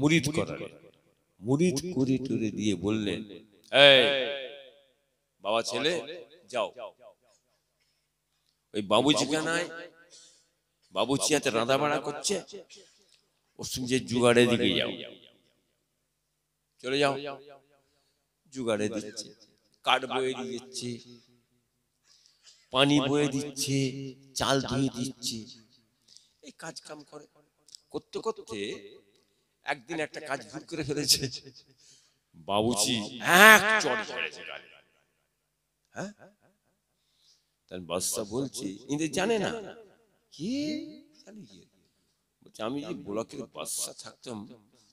মুরিদ মুরিদ করে টুরে দিয়ে বললেন এই বাবা ছেলে যাও ওই বাবুজিখানায় বাবুচিয়াতে রাঁধাবাড়া করছে ওর সঙ্গে জুগাড়ে দিকে যাও চলে যাও জুগাড়ে দিচ্ছে কাঠ বয়ে দিয়ে দিচ্ছে পানি বয়ে দিচ্ছে চাল ধুয়ে দিচ্ছে এই কাজ কাম করে করতে করতে একদিন একটা কাজ ভুল করে ফেলেছে বাবুচি এক হ্যাঁ, চট করেছে হ্যাঁ, হ্যাঁ, হ্যাঁ তার বাদশাহ বলছি ইনি জানে না কে আমি যে ব্লকের থাকতাম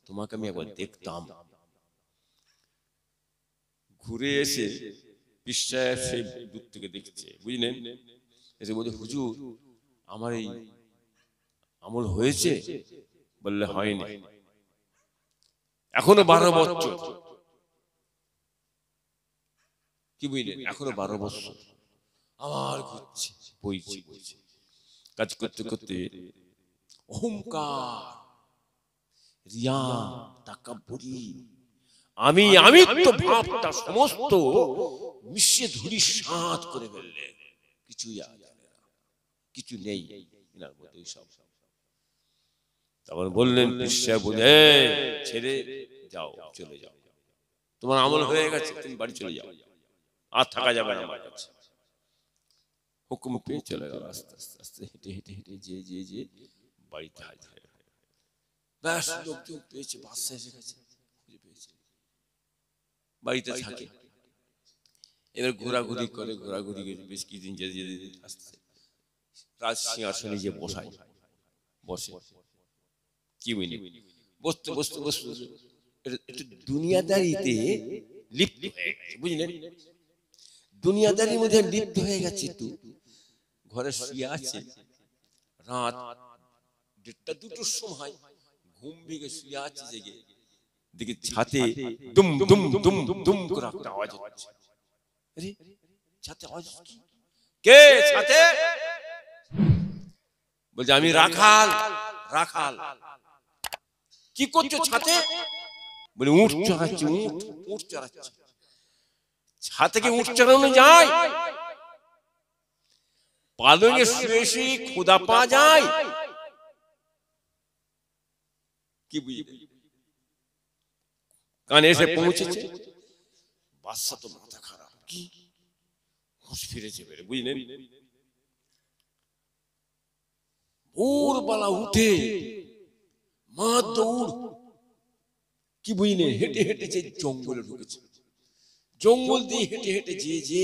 তোমাকে আমি একবার দেখতাম ঘুরে এসে সেই দূর থেকে দেখছে বুঝলেন এসে বলছে হুজুর আমার এই আমল হয়েছে বললে হয়নি এখনো বারো বছর কি বুঝলেন এখনো বারো বছর আমার ঘুরছে বইছে বইছে কাজ করতে করতে অহংকার রিয়া তাকাবুরি আমি আমি তো ভাবটা সমস্ত মিশিয়ে ধুলি সাত করে ফেললে কিছুই কিছু নেই সব তখন বললেন বিশ্বা বুঝে ছেড়ে যাও চলে যাও তোমার আমল হয়ে গেছে তুমি বাড়ি চলে যাও আর থাকা যাবে না আমার কাছে হুকুম পেয়ে চলে গেল আস্তে আস্তে আস্তে হেঁটে হেঁটে হেঁটে যে যে যে বাড়িতে হাজির হয়ে ব্যাস লোকজন পেয়েছে বাচ্চা এসে গেছে খুঁজে পেয়েছে বাড়িতে থাকে এবার ঘোরাঘুরি করে ঘোরাঘুরি করে বেশ কিছুদিন যেতে যেতে আসতে রাজ সিংহাসনে যে বসায় বসে কি মিলি বসতে বসতে বসতে একটু দুনিয়াদারিতে লিপ্ত হয়ে গেছে বুঝলেন দুনিয়াদারির মধ্যে লিপ্ত হয়ে গেছে তুই ঘরে শুয়ে আছে রাত দেড়টা দুটোর সময় ঘুম ভেঙে শুয়ে আছে জেগে দেখি ছাতে দুম দুম দুম দুম করে একটা আওয়াজ হচ্ছে ছাতে আওয়াজ কি কে ছাতে বলছে আমি রাখাল রাখাল কি করছো ছাতে বলে উঠ চড়াচ্ছি উঠ উঠ চড়াচ্ছি ছাতে কি উঠ চড়ানো যায় পালনে শুয়ে শুয়ে পা যায় কি কানে এসে পৌঁছেছে তো মাথা খারাপ কি হুঁশ ফিরেছে বেড়ে বুঝলেন ভোরবেলা উঠে মা দৌড় কি বুঝলে হেঁটে হেঁটে যে জঙ্গলে ঢুকেছে জঙ্গল দিয়ে হেঁটে হেঁটে যে যে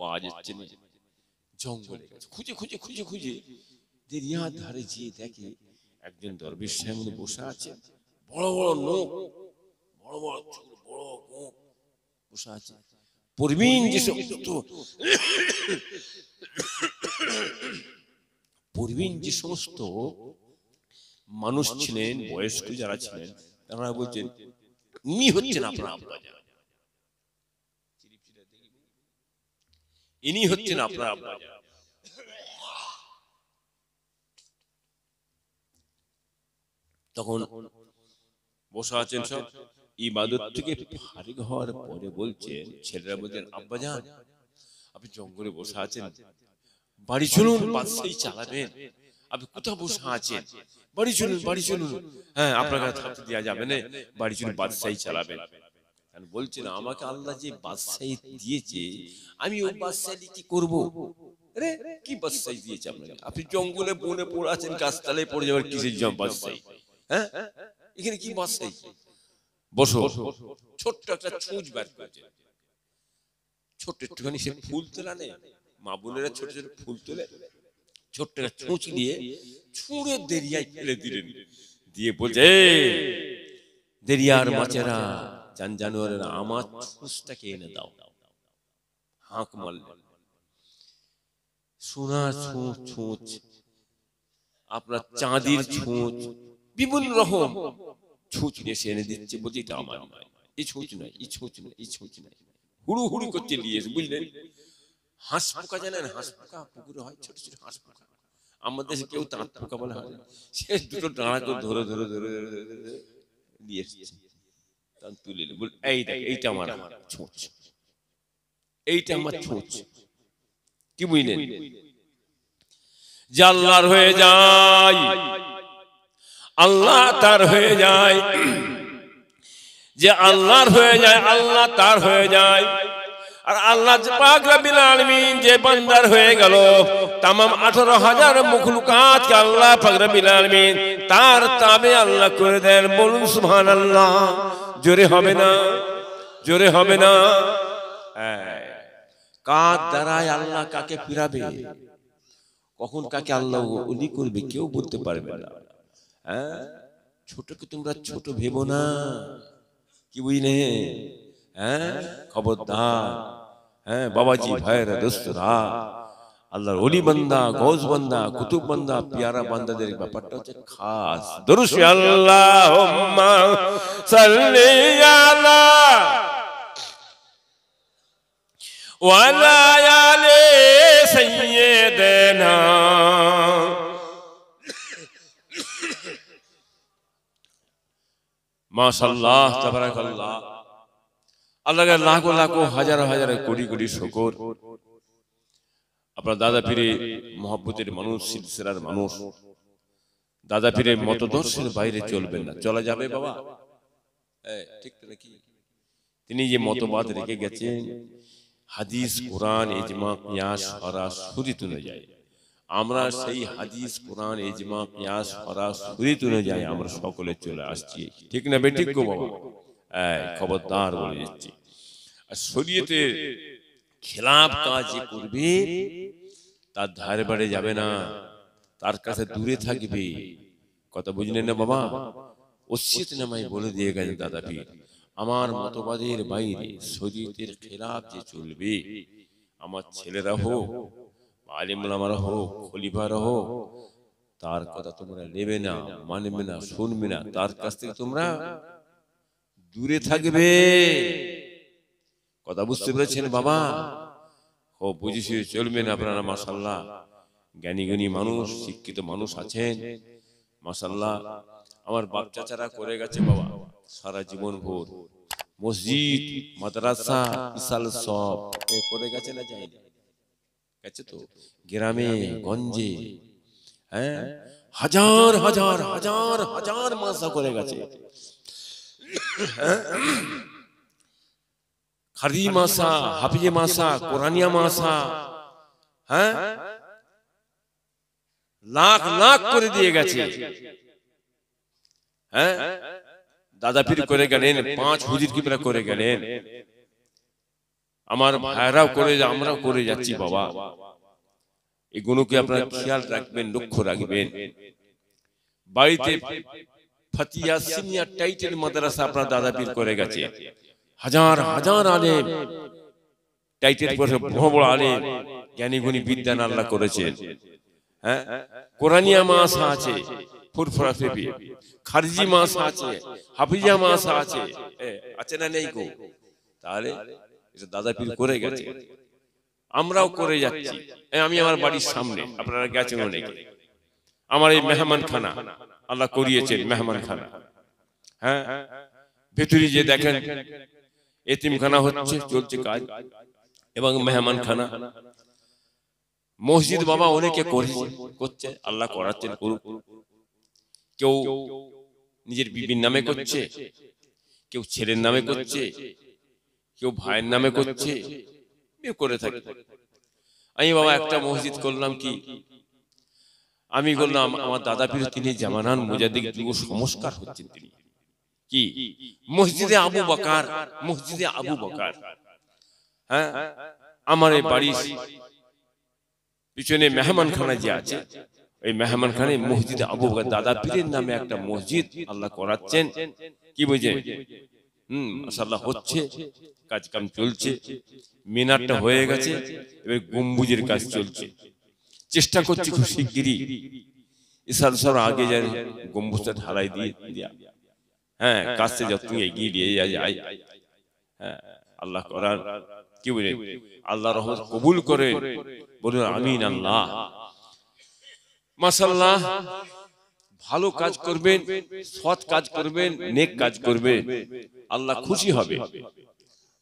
পাওয়া জঙ্গলে খুঁজে খুঁজে খুঁজে খুঁজে যে ধারে গিয়ে দেখে একজন দরবেশ সামনে বসে আছে বড় বড় নোক বড় বড় চুল বড় গোঁক বসে আছে পরবীন যে সমস্ত পরবীন যে সমস্ত মানুষ ছিলেন বয়স্ক যারা ছিলেন তারা বলছেন উনি হচ্ছেন আপনার যারা ইনি হচ্ছেন আপনার আব্বা তখন বসে আছেন সব ইবাদত থেকে ফারিক হওয়ার পরে বলছেন ছেলেরা বলছেন আব্বা যান আপনি জঙ্গলে বসে আছেন বাড়ি চলুন বাদশাহী চালাবেন আপনি কোথাও বসে আছেন বাড়ি চলুন বাড়ি চলুন হ্যাঁ আপনার কাছে থাকতে দেওয়া যাবে না বাড়ি চলুন বাদশাহী চালাবেন বলছিল আমাকে আল্লাহ যে বাদশাহী দিয়েছে আমি ওই বাদশাহী কি করব রে কি বাদশাহী দিয়েছে আপনাকে আপনি জঙ্গলে বনে পড়ে আছেন গাছতলায় পড়ে যাবার কিসের বাদশাহী হ্যাঁ এখানে কি বাদশাহী বসো ছোট্ট একটা ছুঁচ বার করেছে ছোট্ট একটুখানি সে ফুল তোলা নেই মা বোনেরা ছোট ছোট ফুল তোলে ছোট্ট একটা ছুঁচ দিয়ে ছুঁড়ে দেরিয়ায় ফেলে দিলেন দিয়ে বলছে দেরিয়ার মাছেরা চান জানুয়ারের আমার ছুসটাকে এনে দাও হাঁক মারলেন সোনার ছুঁচ আপনার চাঁদির ছুঁচ বিপুল রকম ছুঁচ এসে এনে দিচ্ছে বলছি এটা আমার এই এই এই হুড়ু হুড়ু করছে নিয়ে বুঝলেন হাঁস পোকা জানেন হাঁস পোকা পুকুরে হয় ছোট ছোট হাঁস পোকা আমাদের কেউ তাঁত পোকা বলে হয় সে দুটো ডাঁড়া ধরে ধরে ধরে ধরে নিয়ে এসেছে তুলে নিল এই দেখ এইটা আমার ছোঁচ এইটা আমার ছোঁচ কি বুঝলেন যে হয়ে যায় আল্লাহ তার হয়ে যায় যে আল্লাহর হয়ে যায় আল্লাহ তার হয়ে যায় আর আল্লাহ যে বান্দার হয়ে গেল আল্লাহ তার তাবে আল্লাহ করে দেন বলুন আল্লাহ জোরে হবে না জোরে হবে না কার দ্বারায় আল্লাহ কাকে ফিরাবে কখন কাকে আল্লাহ উনি করবে কেউ বলতে পারবে না হ্যাঁ ছোটকে তোমরা ছোট ভেবো না কি বুঝলে হ্যাঁ, হ্যাঁ? খবরদার হ্যাঁ বাবাজি ভাইরা দোস্তরা আল্লাহর অলি বান্দা গৌস বান্দা কুতুব বান্দা পিয়ারা বান্দাদের ব্যাপারটা হচ্ছে খাস দরুশ আল্লাহুম্মা সাল্লি আলা ওয়ালা আলি সাইয়্যিদিনা মাশাআল্লাহ তাবারাকাল্লাহ আল্লাহর লাখো লাখো হাজার হাজার কোটি কোটি শুকর আপনার দাদা পীরে মহাব্বতের মানুষ সিলসিলার মানুষ দাদা পীরে মতদর্শের বাইরে চলবেন না চলা যাবে বাবা ঠিক নাকি তিনি যে মতবাদ রেখে গেছেন হাদিস কোরআন এজমা পিয়াস সরাসরি তুলে যায় আমরা সেই হাদিস কোরআন এজমা পিয়াস সরাসরি তুলে যাই আমরা সকলে চলে আসছি ঠিক না বেঠিক গো বাবা খবরদার বলে যাচ্ছি আর শরীয়তের খেলাপ কাজ করবে তার ধারে বাড়ে যাবে না তার কাছে দূরে থাকবে কথা বুঝলেন না বাবা অশ্বিত নামাই বলে দিয়ে গেলেন দাদা আমার মতবাদের বাইরে শরীরের খেলাপ যে চলবে আমার ছেলেরা হোক আলিমুলামারা হোক খলিফারা হোক তার কথা তোমরা নেবে না মানবে না শুনবে না তার কাছ থেকে তোমরা দূরে থাকবে কথা বুঝতে পেরেছেন বাবা ও বুঝেছি চলবেন আপনারা মাসাল্লাহ জ্ঞানীগুণী মানুষ শিক্ষিত মানুষ আছেন মাসাল্লাহ আমার বাপ চাচারা করে গেছে বাবা সারা জীবন ভোর মসজিদ মাদ্রাসা বিশাল সব করে গেছে না যাই গেছে তো গ্রামে গঞ্জে হ্যাঁ হাজার হাজার হাজার হাজার মাসা করে গেছে হ্যাঁ খারি মাসা হাফিজে মাসা কোরআনিয়া মাসা হ্যাঁ? হ্যাঁ লাখ লাখ করে দিয়ে গেছে হ্যাঁ? হ্যাঁ দাদা পীর করে গেলেন পাঁচ হুজির কি করে গেলেন আমার ভাইরাও করে আমরাও করে যাচ্ছি বাবা এগুলোকে আপনার খেয়াল রাখবেন লক্ষ্য রাখবেন বাড়িতে ফাতিয়া সিনিয়র টাইটেল মাদ্রাসা আপনার দাদা পীর করে গেছে হাজার হাজার আলেম টাইটেল করে বড় আলেম জ্ঞানীগুণী বিদ্যান আল্লাহ করেছেন হ্যাঁ, হ্যাঁ? কোরানিয়া মাস আছে ফুরফুরা ফেপি খারজি মাস আছে হাফিজা মাস আছে আছে না নেই গো তাহলে এটা দাদা পীর করে গেছে আমরাও করে যাচ্ছি আমি আমার বাড়ির সামনে আপনারা গেছেন অনেক আমার এই মেহমান খানা আল্লাহ করিয়েছেন মেহমান খানা হ্যাঁ? হ্যাঁ ভেতরে যে দেখেন এতিমখানা হচ্ছে চলছে কাজ এবং খানা মসজিদ বাবা অনেকে করছে আল্লাহ করাচ্ছেন করুক কেউ নিজের বিবির নামে করছে কেউ ছেলের নামে করছে কেউ ভাইয়ের নামে করছে করে থাকে আমি বাবা একটা মসজিদ করলাম কি আমি বললাম আমার দাদা পীর তিনি জামানান মোজাদিক যুব সংস্কার হচ্ছেন তিনি কি মসজিদে আবু বাকার মসজিদে আবু বাকার হ্যাঁ? হ্যাঁ আমার এই বাড়ির পিছনে মেহমানখানা যে আছে এই মেহমানখানে মসজিদে আবু বাকার দাদা পীরের নামে একটা মসজিদ আল্লাহ করাচ্ছেন কি বুঝে হম হচ্ছে কাজ কাম চলছে মিনারটা হয়ে গেছে এবার গম্বুজের কাজ চলছে চেষ্টা করছি খুব শিগগিরই ইসাল আগে যায় গম্বুজটা ঢালাই দিয়ে হ্যাঁ, হ্যাঁ কাছে হ্যাঁ, যত এগিয়ে যাই হ্যাঁ, হ্যাঁ আল্লাহ করার কি বলে আল্লাহ রহমত কবুল করে বলুন আমিন আল্লাহ মাসাল্লাহ ভালো কাজ করবেন সৎ কাজ করবেন নেক কাজ করবেন আল্লাহ খুশি হবে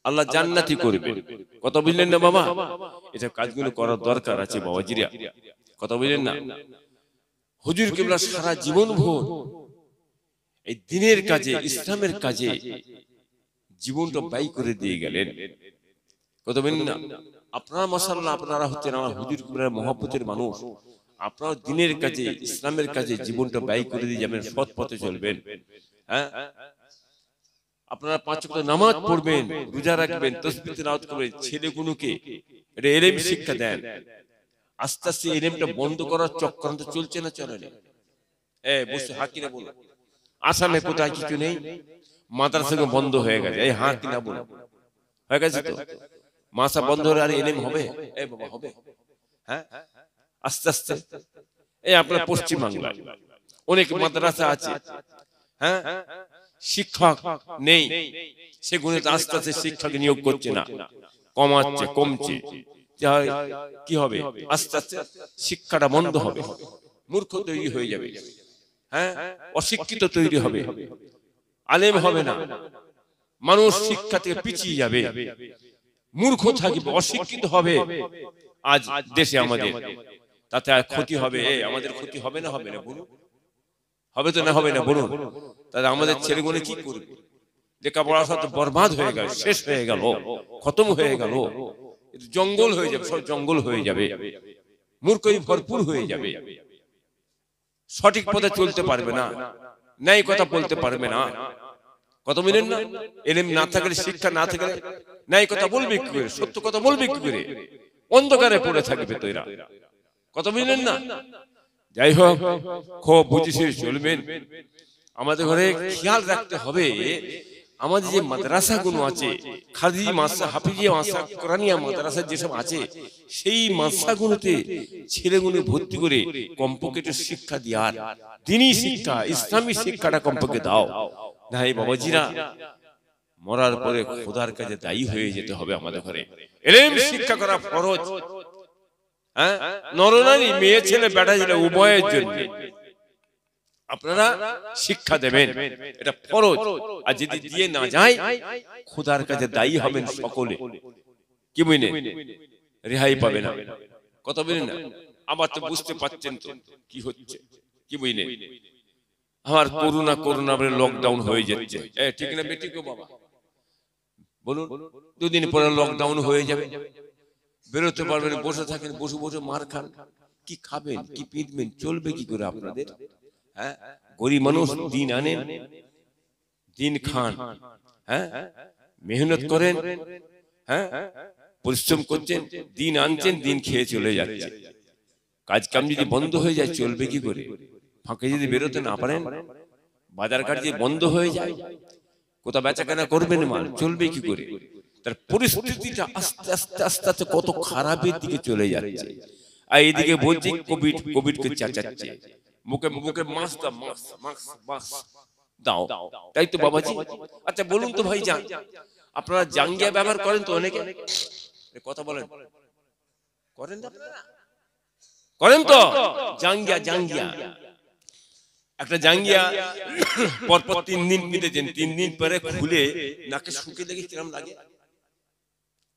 আল্লাহ জান্নাতি করবে কথা বুঝলেন না বাবা এসব কাজগুলো করার দরকার আছে বাবা জিরিয়া কথা বুঝলেন না হুজুর কেবলা সারা জীবন ভোর এই দিনের কাজে ইসলামের কাজে জীবনটা ব্যয় করে দিয়ে গেলেন কত না আপনারা মশাল্লাহ আপনারা হচ্ছেন আমার হুজুর কুমার মহাপতের মানুষ আপনার দিনের কাজে ইসলামের কাজে জীবনটা ব্যয় করে দিয়ে যাবেন সৎ পথে চলবেন হ্যাঁ? হ্যাঁ আপনারা পাঁচ নামাজ পড়বেন রোজা রাখবেন তসবিতে নামাজ করবেন ছেলে ছেলেগুলোকে এটা এলেম শিক্ষা দেন আস্তে আস্তে এলেমটা বন্ধ করার চক্রান্ত চলছে না চলে এ বসে হাকিরা বলো আসামে কোথায় কিছু নেই মাদ্রাসা বন্ধ হয়ে গেছে এই হ্যাঁ কিনা বলে হয়ে গেছে তো মাসা বন্ধ হলে আর এনএম হবে এই বাবা হবে হ্যাঁ, হ্যাঁ, হ্যাঁ, হ্যাঁ। আস্তে আস্তে এই আপনার পশ্চিম অনেক মাদ্রাসা আছে হ্যাঁ শিক্ষক নেই সেগুলো আস্তে আস্তে শিক্ষক নিয়োগ করছে না কমাচ্ছে কমছে কি হবে আস্তে আস্তে শিক্ষাটা বন্ধ হবে মূর্খ তৈরি হয়ে যাবে হ্যাঁ অশিক্ষিত তৈরি হবে আলেম হবে না মানুষ শিক্ষা থেকে পিছিয়ে যাবে মূর্খ থাকবে অশিক্ষিত হবে আজ দেশে আমাদের তাতে আর ক্ষতি হবে আমাদের ক্ষতি হবে না হবে না বলুন হবে তো না হবে না বলুন তাহলে আমাদের ছেলেগুলো কি করবে লেখাপড়া তো বরবাদ হয়ে গেল শেষ হয়ে গেল খতম হয়ে গেল জঙ্গল হয়ে যাবে সব জঙ্গল হয়ে যাবে মূর্খই ভরপুর হয়ে যাবে সঠিক পথে চলতে পারবে না ন্যায় কথা বলতে পারবে না কত মিলেন না এলিম না থাকলে শিক্ষা না থাকলে ন্যায় কথা বলবি কি করে সত্য কথা বলবি কি করে অন্ধকারে পড়ে থাকবে তোরা কত মিলেন না যাই হোক খুব বুঝিস চলবেন আমাদের ঘরে খেয়াল রাখতে হবে আমাদের যে মাদ্রাসাগুলো আছে খাদি মাসা হাফিজিয়া মাসা কোরআনিয়া মাদ্রাসা যেসব আছে সেই মাদ্রাসাগুলোতে ছেলেগুলো ভর্তি করে কম্পকেটে শিক্ষা দেওয়ার দিনই শিক্ষা ইসলামী শিক্ষাটা কম্পকে দাও না এই বাবাজিরা মরার পরে খোদার কাছে দায়ী হয়ে যেতে হবে আমাদের ঘরে এলেম শিক্ষা করা ফরজ হ্যাঁ? হ্যাঁ নরনারী মেয়ে ছেলে বেটা ছেলে উভয়ের জন্য আপনারা শিক্ষা দেবেন এটা ফরজ আর যদি দিয়ে না যায় খোদার কাছে দায়ী হবেন সকলে কি বুঝলেন রেহাই পাবে না কত বুঝলেন না আবার তো বুঝতে পারছেন তো কি হচ্ছে কি বুঝলেন আমার করোনা করোনা বলে লকডাউন হয়ে যাচ্ছে ঠিক না বেটি গো বাবা বলুন দুদিন পরে লকডাউন হয়ে যাবে বেরোতে পারবেন বসে থাকেন বসে বসে মার খান কি খাবেন কি পিটবেন চলবে কি করে আপনাদের হ্যাঁ গরিব মানুষ দিন আনেন দিন খান হ্যাঁ মেহনত করেন হ্যাঁ পরিশ্রম করছেন দিন আনছেন দিন খেয়ে চলে যাচ্ছে কাজ কাম যদি বন্ধ হয়ে যায় চলবে কি করে ফাঁকে যদি বেরোতে না পারেন বাজার ঘাট যদি বন্ধ হয়ে যায় কোথাও বেচাকেনা করবেন মাল চলবে কি করে তার পরিস্থিতিটা আস্তে আস্তে আস্তে আস্তে কত খারাপের দিকে চলে যাচ্ছে আর এদিকে বলছি কোভিড কোভিডকে চাচাচ্ছে মুখে মুখে মাছ দাও মাছ মাছ মাছ দাও তাই তো বাবাজি আচ্ছা বলুন তো ভাই যান আপনারা জাঙ্গিয়া ব্যবহার করেন তো অনেকে কথা বলেন করেন না করেন তো জাঙ্গিয়া জাঙ্গিয়া একটা জাঙ্গিয়া পরপর তিন দিন যেন তিন দিন পরে খুলে নাকে শুকে দেখে কিরম লাগে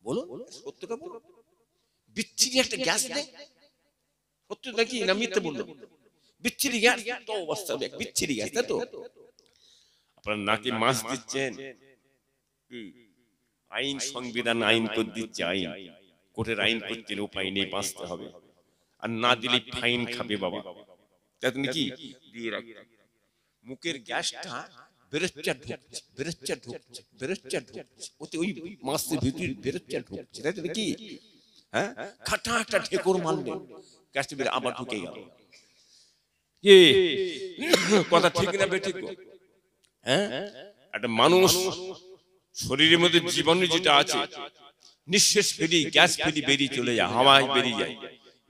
বলো সত্যটা বলো বিচ্ছিরি একটা গ্যাস দেয় সত্য নাকি না মিথ্যে বললো বিচ্ছিরি গ্যাস তো অবস্থা বিচ্ছিরি গ্যাস তাই তো আপনার নাকি মাছ দিচ্ছেন আইন সংবিধান আইন দিচ্ছে আইন কোর্টের আইন করতে উপায় নেই বাঁচতে হবে আর না দিলে ফাইন খাবে বাবা তাই তুমি কি দিয়ে মুখের গ্যাসটা বেরোচ্চা ঢুকছে বেরোচ্চা ঢুকছে বেরোচ্চা ঢুকছে ওতে ওই মাছের ভিতরে বেরোচ্চা ঢুকছে তাই কি হ্যাঁ খাটা একটা ঢেকর মারলেন গ্যাসটা বের আবার ঢুকে গেল কথা ঠিক না বেঠিক হ্যাঁ একটা মানুষ শরীরের মধ্যে জীবাণু যেটা আছে নিঃশ্বাস ফেরি গ্যাস ফেরি বেরিয়ে চলে যায় হাওয়ায় বেরিয়ে যায়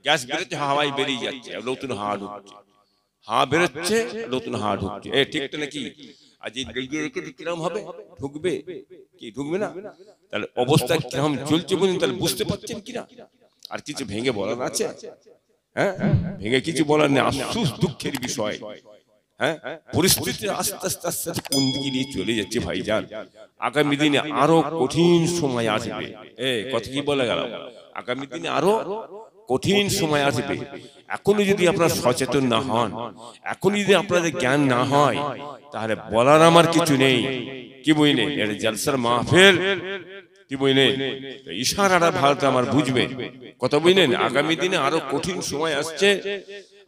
গ্যাস বেরোচ্ছে হাওয়ায় বেরিয়ে যাচ্ছে নতুন হাওয়া ঢুকছে হাওয়া বেরোচ্ছে নতুন হাওয়া ঢুকছে এ ঠিক তো নাকি আর যে কিরম হবে ঢুকবে কি ঢুকবে না তাহলে অবস্থা কিরম চলছে বলুন তাহলে বুঝতে পারছেন কিনা আর কিছু ভেঙে বলার আছে হ্যাঁ ভেঙে কিছু বলার নেই আফসুস দুঃখের বিষয় হ্যাঁ? হ্যাঁ পরিস্থিতি আস্তে আস্তে আস্তে আস্তে কোন দিকে নিয়ে চলে যাচ্ছে ভাইজান আগামী দিনে আরো কঠিন সময় আসবে এ কথা কি বলে গেল আগামী দিনে আরো কঠিন সময় আসবে এখনো যদি আপনার সচেতন না হন এখন যদি আপনাদের জ্ঞান না হয় তাহলে বলার আমার কিছু নেই কি বুঝলেন এটা জলসার মাহফিল কি বুঝলেন ইশারাটা ভারত আমার বুঝবে কথা বুঝলেন আগামী দিনে আরো কঠিন সময় আসছে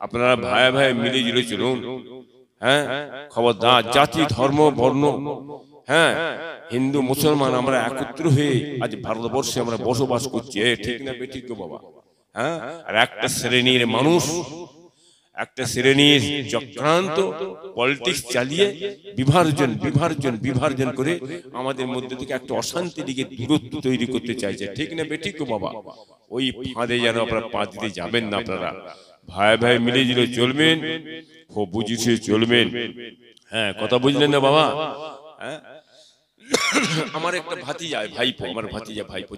আপনারা ভাই ভাই মিলে জুলে চলুন হ্যাঁ খবরদার জাতি ধর্ম বর্ণ হ্যাঁ হিন্দু মুসলমান আমরা একত্র হয়ে আজ ভারতবর্ষে আমরা বসবাস করছি ঠিক না বেঠিক বাবা হ্যাঁ আর একটা শ্রেণীর মানুষ একটা শ্রেণীর চক্রান্ত পলিটিক্স চালিয়ে বিভার্জন বিভার্জন বিভার্জন করে আমাদের মধ্যে থেকে একটা অশান্তি দিকে দূরত্ব তৈরি করতে চাইছে ঠিক না বেঠিক বাবা ওই ফাঁদে যেন আপনারা পা দিতে যাবেন না আপনারা ভাই ভাই মিলে জিলে চলবেন খুব বুঝিয়ে চলবেন হ্যাঁ, হ্যাঁ কথা বুঝলেন না বাবা হ্যাঁ? আমার একটা ভাতি ভাই ভাইপো আমার ভাতিজা ভাইপো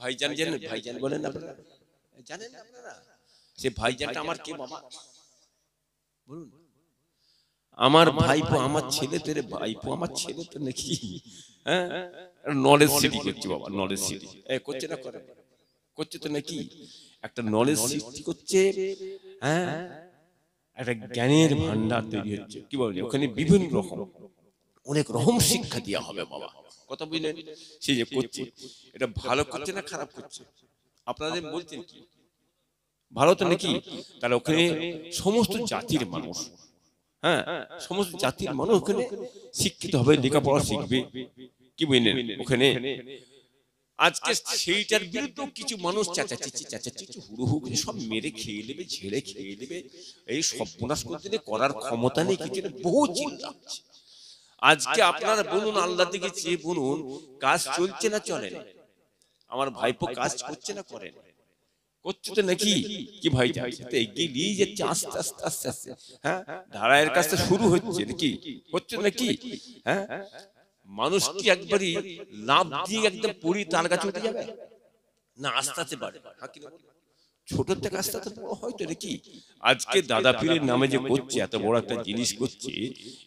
ভাই জান জানেন জান বলেন আপনারা জানেন আপনারা সে ভাইজানটা আমার কে বাবা বলুন আমার ভাইপো আমার ছেলে তেরে ভাইপো আমার ছেলে তো নাকি হ্যাঁ নলেজ হ্যাঁ? সিটি করছে বাবা নলেজ সিটি এ করছে না করে করছে তো নাকি একটা নলেজ সৃষ্টি করছে হ্যাঁ একটা হ্যাঁ। জ্ঞানের ভান্ডার তৈরি হচ্ছে কি বলছে ওখানে বিভিন্ন রকম অনেক রকম শিক্ষা দেওয়া হবে বাবা কথা বুঝলেন সে যে করছে এটা ভালো করছে না খারাপ করছে আপনাদের বলছেন কি ভারতে নাকি তাহলে ওখানে সমস্ত জাতির মানুষ হ্যাঁ, হ্যাঁ সমস্ত জাতির মানুষ ওখানে শিক্ষিত হবে লেখাপড়া শিখবে কি বললেন ওখানে আজকে সেইটার বিরুদ্ধে কিছু মানুষ চাচাচিচি চাচাচিচি হুড়ুহু করে সব মেরে খেয়ে দেবে ঝেড়ে খেয়ে দেবে এই সর্বনাশ করতে করার ক্ষমতা নেই কিছু বহু চিন্তা আজকে আপনারা বলুন আল্লাহ দিকে চেয়ে বলুন কাজ চলছে না চলে আমার ভাইপো কাজ করছে না করে না করছো তো নাকি কি ভাই তো এগিয়ে নিয়ে যাচ্ছে আস্তে আস্তে আস্তে আস্তে হ্যাঁ ধারায়ের কাজটা শুরু হচ্ছে নাকি করছে নাকি হ্যাঁ মানুষ কি একবারই লাভ দিয়ে একদম পুরি তার কাছে উঠে যাবে না আস্তে আস্তে বাড়ে হ্যাঁ ছোট থেকে আস্তে আস্তে বড় হয় নাকি আজকে দাদাপীরের নামে যে করছে এত বড় একটা জিনিস করছে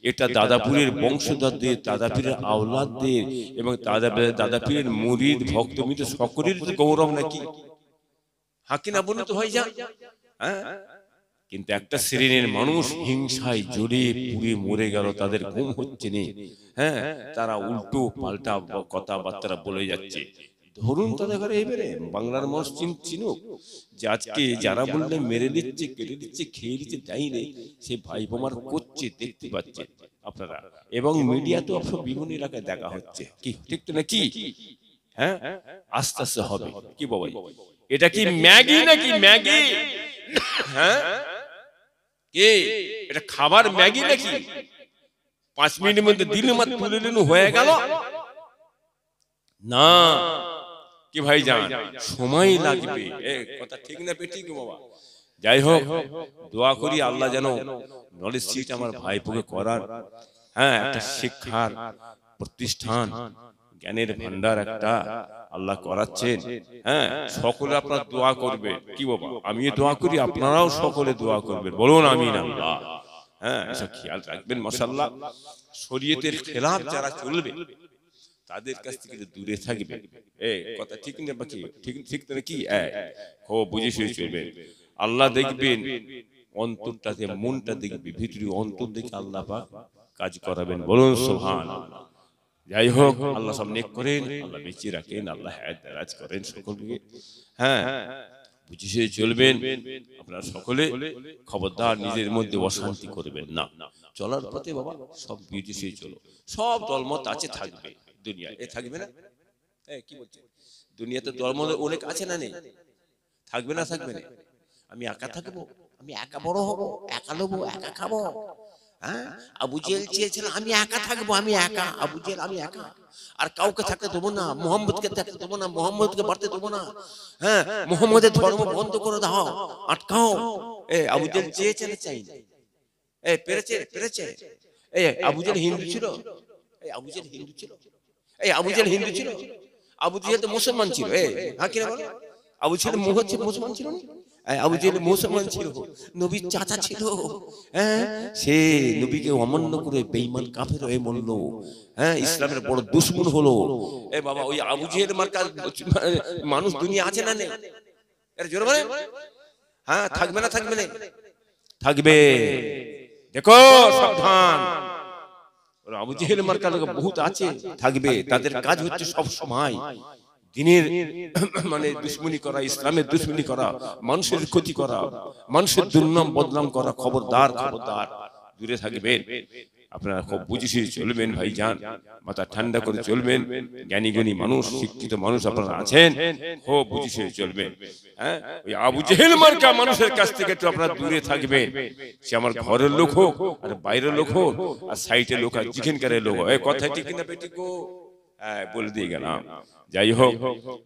এটা দাদাপুরের বংশধরদের দাদাপীরের আওলাদদের এবং দাদা দাদাপীরের মুরিদ ভক্ত সকলের গৌরব নাকি হাকিনা বনিত হয়ে হ্যাঁ? হ্যাঁ কিন্তু একটা শ্রেণীর মানুষ হিংসায় জ্বলে পুড়ে মরে গেল তাদের ঘুম হচ্ছে না হ্যাঁ? হ্যাঁ তারা উল্টো পাল্টা কথাবার্তা বলে যাচ্ছে ধরুন তাদের ঘরে এবারে বাংলার মানুষ চিনুক যে আজকে যারা বললে মেরে দিচ্ছে কেটে দিচ্ছে খেয়ে দিচ্ছে তাই নেই সে ভাই বোমার করছে দেখতে পাচ্ছে আপনারা এবং মিডিয়া তো সব বিভিন্ন এলাকায় দেখা হচ্ছে কি ঠিক তো নাকি হ্যাঁ? হ্যাঁ আস্তে আস্তে হবে কি বাবা এটা কি ম্যাগি নাকি ম্যাগি হ্যাঁ কে এটা খাবার ম্যাগি নাকি পাঁচ মিনিটের মধ্যে দিন মাত তুলে দিন হয়ে গেল না কি ভাই যান সময় লাগবে এ কথা ঠিক না পেটি কি বাবা যাই হোক দোয়া করি আল্লাহ যেন নলেজ সিট আমার ভাইপোকে করার হ্যাঁ একটা হ্যাঁ, শিক্ষার প্রতিষ্ঠান জ্ঞানের ভান্ডার একটা আল্লাহ করাচ্ছেন হ্যাঁ, হ্যাঁ সকলে আপনার দোয়া করবে কি বাবা আমি দোয়া করি আপনারাও সকলে দোয়া করবেন বলুন আমি আল্লাহ হ্যাঁ এসব হ্যাঁ, আচ্ছা, খেয়াল রাখবেন মশাল্লাহ শরীয়তের খেলাফ যারা চলবে তাদের কাছ থেকে দূরে থাকবে এ কথা ঠিক না বাকি ঠিক ঠিক না কি হ্যাঁ ও বুঝে শুয়ে চলবে আল্লাহ দেখবেন অন্তরটাতে মনটা দেখবে ভিতরে অন্তর দেখে আল্লাহ পাক কাজ করাবেন বলুন সোহান আল্লাহ যাই হোক আল্লাহ সব নেক করেন আল্লাহ বেঁচে রাখেন হ্যাঁ, আল্লাহ হায়াত হ্যাঁ, করেন সকলকে হ্যাঁ, হ্যাঁ। বুঝিয়ে চলবেন আপনারা সকলে খবরদার নিজের মধ্যে অশান্তি করবেন না চলার পথে বাবা সব বুঝে চলো সব দলমত আছে থাকবে দুনিয়া এ থাকবে না কি বলছে দুনিয়াতে দলমত অনেক আছে না নেই থাকবে না থাকবে না আমি একা থাকবো আমি একা বড় হবো একা লোবো একা খাবো আমি একা থাকবো আমি একা আবু জেল আমি একা আর কাউকে থাকতে দেবো না মোহাম্মদকে থাকতে দেবো না বাড়তে দেবো না হ্যাঁ মোহাম্মদের ধর্ম বন্ধ করে দাও আটকাও এ আবু জেল চাই এ পেরেছে পেরেছে এ হিন্দু ছিল এই আবু জেল হিন্দু ছিল এই আবু হিন্দু ছিল তো মুসলমান ছিল এ মুসলমান ছিল না মুসলমান ছিল নবীর চাচা ছিল হ্যাঁ? হ্যাঁ সে নবীকে অমান্য করে কাফের হয়ে হ্যাঁ? হ্যাঁ ইসলামের বড় দুশ্মন হলো এ বাবা ওই আবু মার্কার মানুষ দুনিয়া আছে না নেই জোর হ্যাঁ থাকবে না থাকবে না থাকবে দেখো সাবধান আবু জেহেল মার্কার বহুত আছে থাকবে তাদের কাজ হচ্ছে সব সময় দিনের মানে দুশ্মনী করা ইসলামের দুশ্মনী করা মানুষের ক্ষতি করা মানুষের দুর্নাম বদনাম করা খবরদার খবরদার দূরে থাকবেন আপনারা খুব বুঝিয়ে চলবেন ভাই যান মাথা ঠান্ডা করে চলবেন জ্ঞানী গুণী মানুষ শিক্ষিত মানুষ আপনারা আছেন খুব বুঝিয়ে চলবেন হ্যাঁ ওই আবু জেহেল মার্কা মানুষের কাছ থেকে একটু আপনারা দূরে থাকবেন সে আমার ঘরের লোক হোক আর বাইরের লোক হোক আর সাইটের লোক আর জিখেনকারের লোক হোক কথা ঠিক কিনা বেটি গো হ্যাঁ বলে দিয়ে গেলাম যাই হোক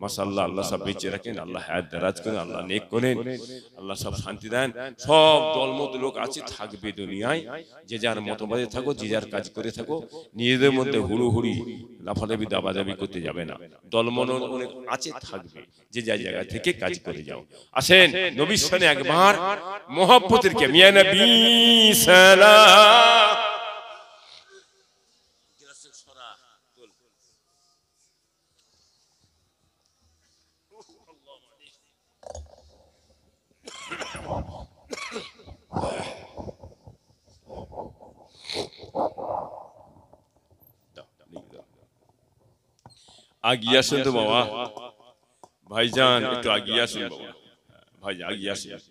মাসাল্লাহ আল্লাহ সব বেঁচে রাখেন আল্লাহ হায়াত দারাজ করেন আল্লাহ নেক করেন আল্লাহ সব শান্তি দেন সব দলমত লোক আছে থাকবে দুনিয়ায় যে যার মতবাদে থাকো যে যার কাজ করে থাকো নিজেদের মধ্যে হুড়ুহুড়ি লাফালাফি দাবাদাবি করতে যাবে না দলমন অনেক আছে থাকবে যে যার জায়গা থেকে কাজ করে যাও আসেন নবীর সামনে একবার মোহাম্মতের কে মিয়া নবী সালাম آگیا سن تو بابا بھائی جان تو آگیا آگیا سن سن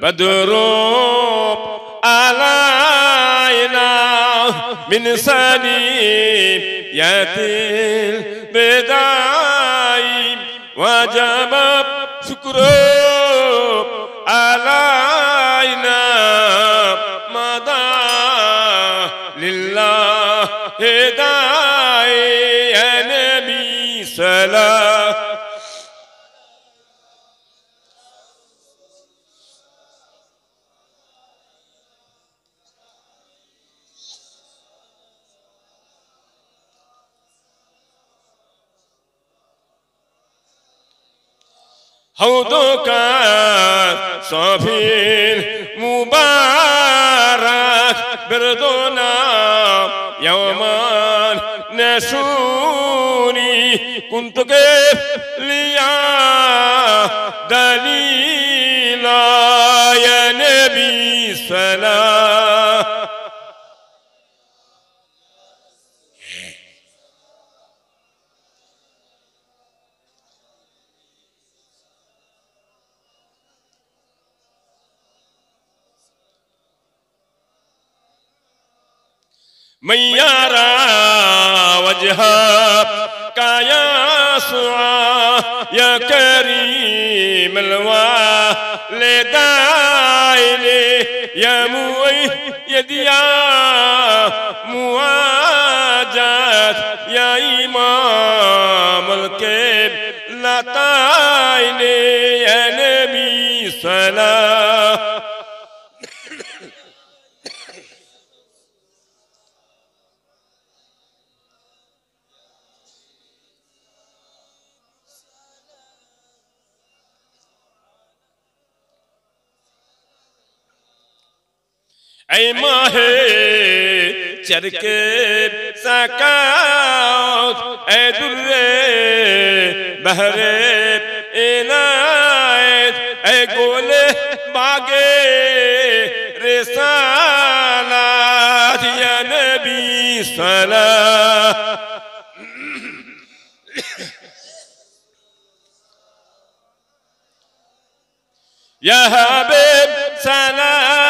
بابا بھائی جان گیا من یا دل بید آئی واجا باپ شکر آئ نا نبي سلام حوضك صافي مبارك بردنا يوما نسوني كنت كيف ليا دليلا يا نبي سلام من يرى وجهك يا سوا يا كريم الوالد يا موي يديا مواجات يا إمام القبلتين يا نبي سلام اے ماہ چرکے سکاؤت اے درے بہرے اینائت اے گولے باگے رسالات یا نبی صلاح یا حبیب سلام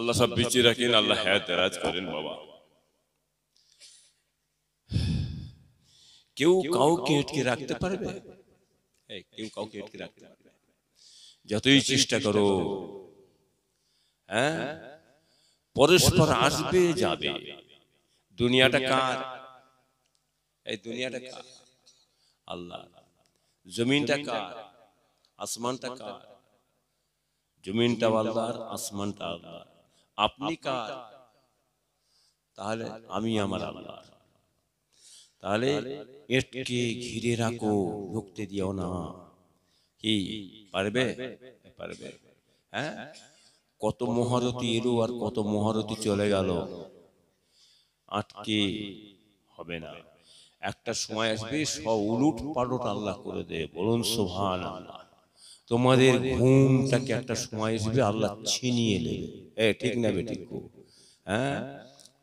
আল্লাহ সব বেঁচে রাখেন আল্লাহ হ্যাঁ তেরাজ করেন বাবা কেউ কাউকে আটকে রাখতে পারবে কেউ কাউকে আটকে রাখতে যতই চেষ্টা করো হ্যাঁ, হ্যাঁ? পরস্পর আসবে যাবে দুনিয়াটা কার এই দুনিয়াটা কার আল্লাহ জমিনটা কার আসমানটা কার জমিনটা আল্লাহর আসমানটা আল্লাহ আপনি কার তাহলে আমি আমার আল্লাহ তাহলে এটকে ঘিরে রাখো ঢুকতে দিও না কি পারবে পারবে হ্যাঁ? হ্যাঁ কত মহারতি এলো আর কত মহারতি চলে গেল আটকে হবে না একটা সময় আসবে সব উলুট পালট আল্লাহ করে দেয় বলুন সোহান আল্লাহ তোমাদের ঘুমটাকে একটা সময় হিসেবে আল্লাহ ছিনিয়ে নেবে হ্যাঁ ঠিক না বেটি হ্যাঁ, হ্যাঁ?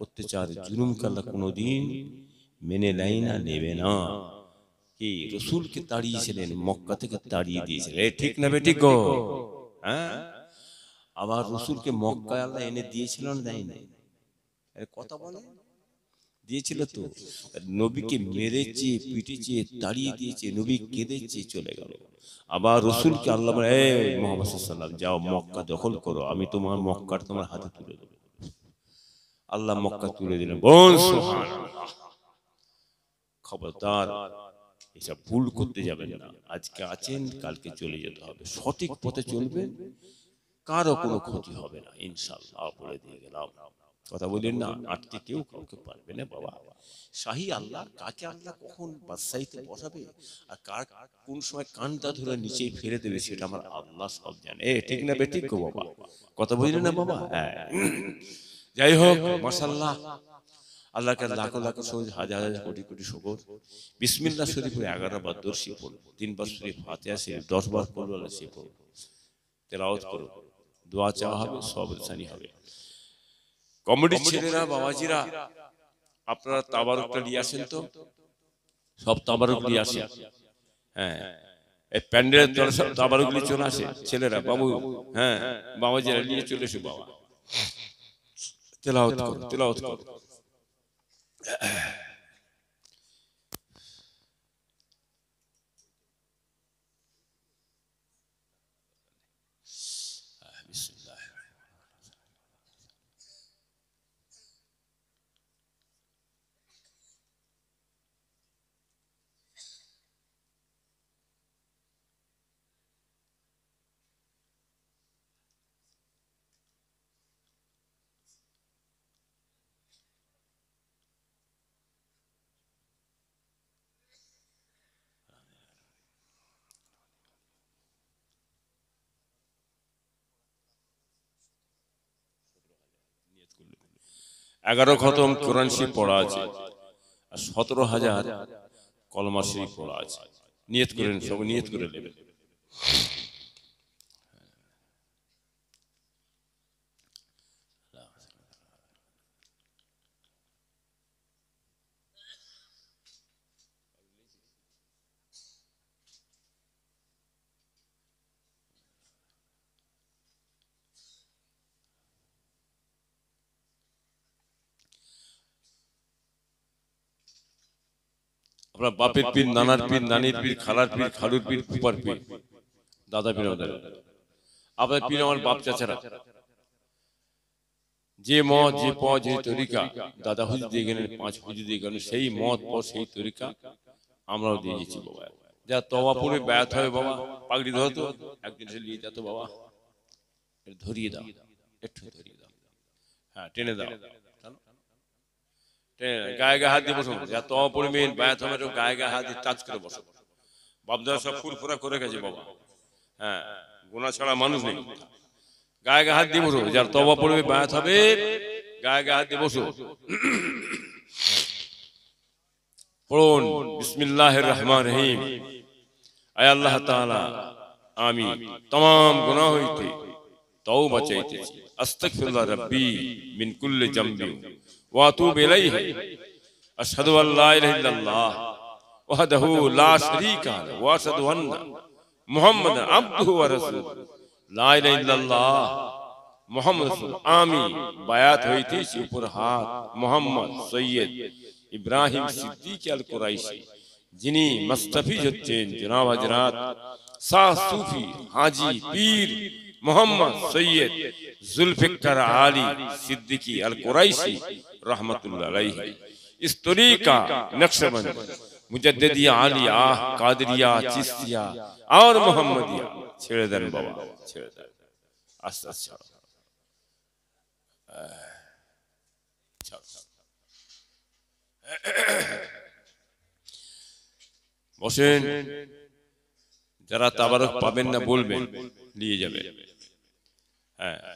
অত্যাচার জুলুমকে আল্লাহ কোনোদিন মেনে নেয় না নেবে না কি রসুলকে তাড়িয়েছিলেন মক্কা থেকে তাড়িয়ে দিয়েছিলেন ঠিক না বেটি গো হ্যাঁ? হ্যাঁ আবার রসুলকে মক্কা আল্লাহ এনে দিয়েছিল না দেয় নাই কথা বলে দিয়েছিল তো নবীকে মেরেছে পিটেছে তাড়িয়ে দিয়েছে নবী কেঁদেছে চলে গেল আবার রসুলকে আল্লাহ মোহাম্মদ সাল্লাম যাও মক্কা দখল করো আমি তোমার মক্কার তোমার হাতে তুলে দেবো আল্লাহ মক্কা তুলে দিলেন বোন সোহান খবরদার এসব ভুল করতে যাবেন না আজকে আছেন কালকে চলে যেতে হবে সঠিক পথে চলবেন কারো কোনো ক্ষতি হবে না ইনশাল্লাহ বলে দিয়ে গেলাম কথা বলি না আটকে কেউ কাউকে পারবে না বাবা শাহি আল্লাহ কাকে আল্লাহ কখন বাদশাহিতে বসাবে আর কার কোন সময় কানটা ধরে নিচে ফেলে দেবে সেটা আমার আল্লাহ সব জানে এ ঠিক না বেটি গো বাবা কথা বলি না বাবা হ্যাঁ যাই হোক মাসাল্লাহ আল্লাহকে লাখো লাখো সৌজ হাজার হাজার কোটি কোটি শকর বিসমিল্লা শরীফের এগারো বার দর্শি পড়ো বার শরীফ হাতে আসে দশ বার পড়লো সে পড়ো তেলাওত করো দোয়া চাওয়া হবে সব ইনসানি হবে কমেডি ছেলেরা বাবাজিরা আপনারা তাবারুকটা নিয়ে আসেন তো সব তাবারক নিয়ে আসে হ্যাঁ এই প্যান্ডেলের তলে সব তাবারুক নিয়ে চলে আসে ছেলেরা বাবু হ্যাঁ বাবাজিরা নিয়ে চলে এসে বাবা তেলাওত করো তেলাওত করো এগারো খতম কোরআন শরীফ পড়া আছে আর সতেরো হাজার কলমা শরীফ পড়া আছে নিয়ত করেন সব নিয়ত করে নেবেন আপনার বাপের পীর নানার পীর নানির পীর খালার পীর খালুর পীর কুপার পীর দাদা পীর আমাদের আপনার পীর আমার বাপ চাচারা যে মত যে প যে তরিকা দাদা হুজুর দিয়ে গেলেন পাঁচ হুজুর দিয়ে গেলেন সেই মত প সেই তরিকা আমরাও দিয়ে গেছি বাবা যা তবা পড়ে ব্যথ হবে বাবা পাগড়ি ধরো একদিন সে নিয়ে যেত বাবা ধরিয়ে দাও একটু ধরিয়ে দাও হ্যাঁ টেনে দাও গায়ে গা হাত দিয়ে বসুন যা তো পড়বেন হ্যাঁ, হ্যাঁ, বায়াত হবে গায়ে গা হাত দিয়ে টাচ করে বসো বাপদাদা সব ফুরফুরা করে গেছে বাবা হ্যাঁ গোনা ছাড়া মানুষ নেই গায়ে গা হাত দিয়ে বসো যার তবা পড়বে বায়াত হবে গায়ে গা হাত দিয়ে বসো পড়ুন বিসমিল্লাহির রহমান রহিম আয় আল্লাহ তাআলা আমি তমাম গুনাহ হইতে তওবা চাইতেছি আস্তাগফিরুল্লাহ রাব্বি মিন কুল্লি জামবি واتوب الیہ اشہدو اللہ الہ اللہ وحدہو لا شریکہ واشدو ان محمد عبدہ ورسول لا الہ اللہ محمد صلی اللہ آمین بیعت ہوئی تھی اسی اوپر ہاتھ محمد سید ابراہیم صدیق القرائشی جنی مصطفی جتین جناب حجرات ساہ صوفی حاجی پیر محمد سید ذلفکر عالی صدیقی القرائشی رحمت اللہ علیہ اس طریق کا نقش بند مجددیہ آلیہ قادریہ چیستیہ اور محمدیہ چھڑے دن بابا چھڑے دن اچھا اچھا چھڑا محسین جرہ تابرک پابن نہ بول بے لیے جبے ہاں ہاں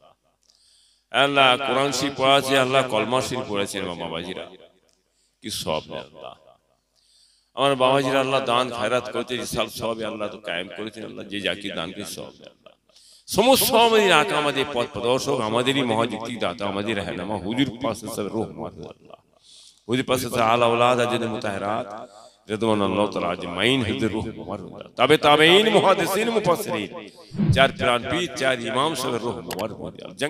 আল্লাহ কোরআন শরীফ আছে আল্লাহ কলমা শরীফ পড়েছেন আমার বাবাজিরা কি সব আল্লাহ আমার বাবাজিরা আল্লাহ দান খায়রাত করতে সব সবে আল্লাহ তো কায়েম করেছেন আল্লাহ যে যাকে দান করে সব সমস্ত আমাদের আকা আমাদের পথ প্রদর্শক আমাদেরই মহাযুক্তি দাতা আমাদের হেনামা হুজুর পাশে সব রোহ মাতে আল্লাহ হুজুর পাশে আলা ওলাদ আজেদ মুতাহরাত রেদওয়ান আল্লাহ তাআলা আজমাইন হুজুর রুহ মুবারক তবে তাবেঈন মুহাদ্দিসিন মুফাসসিরিন চার প্রাণপীর চার ইমাম সব রুহ মুবারক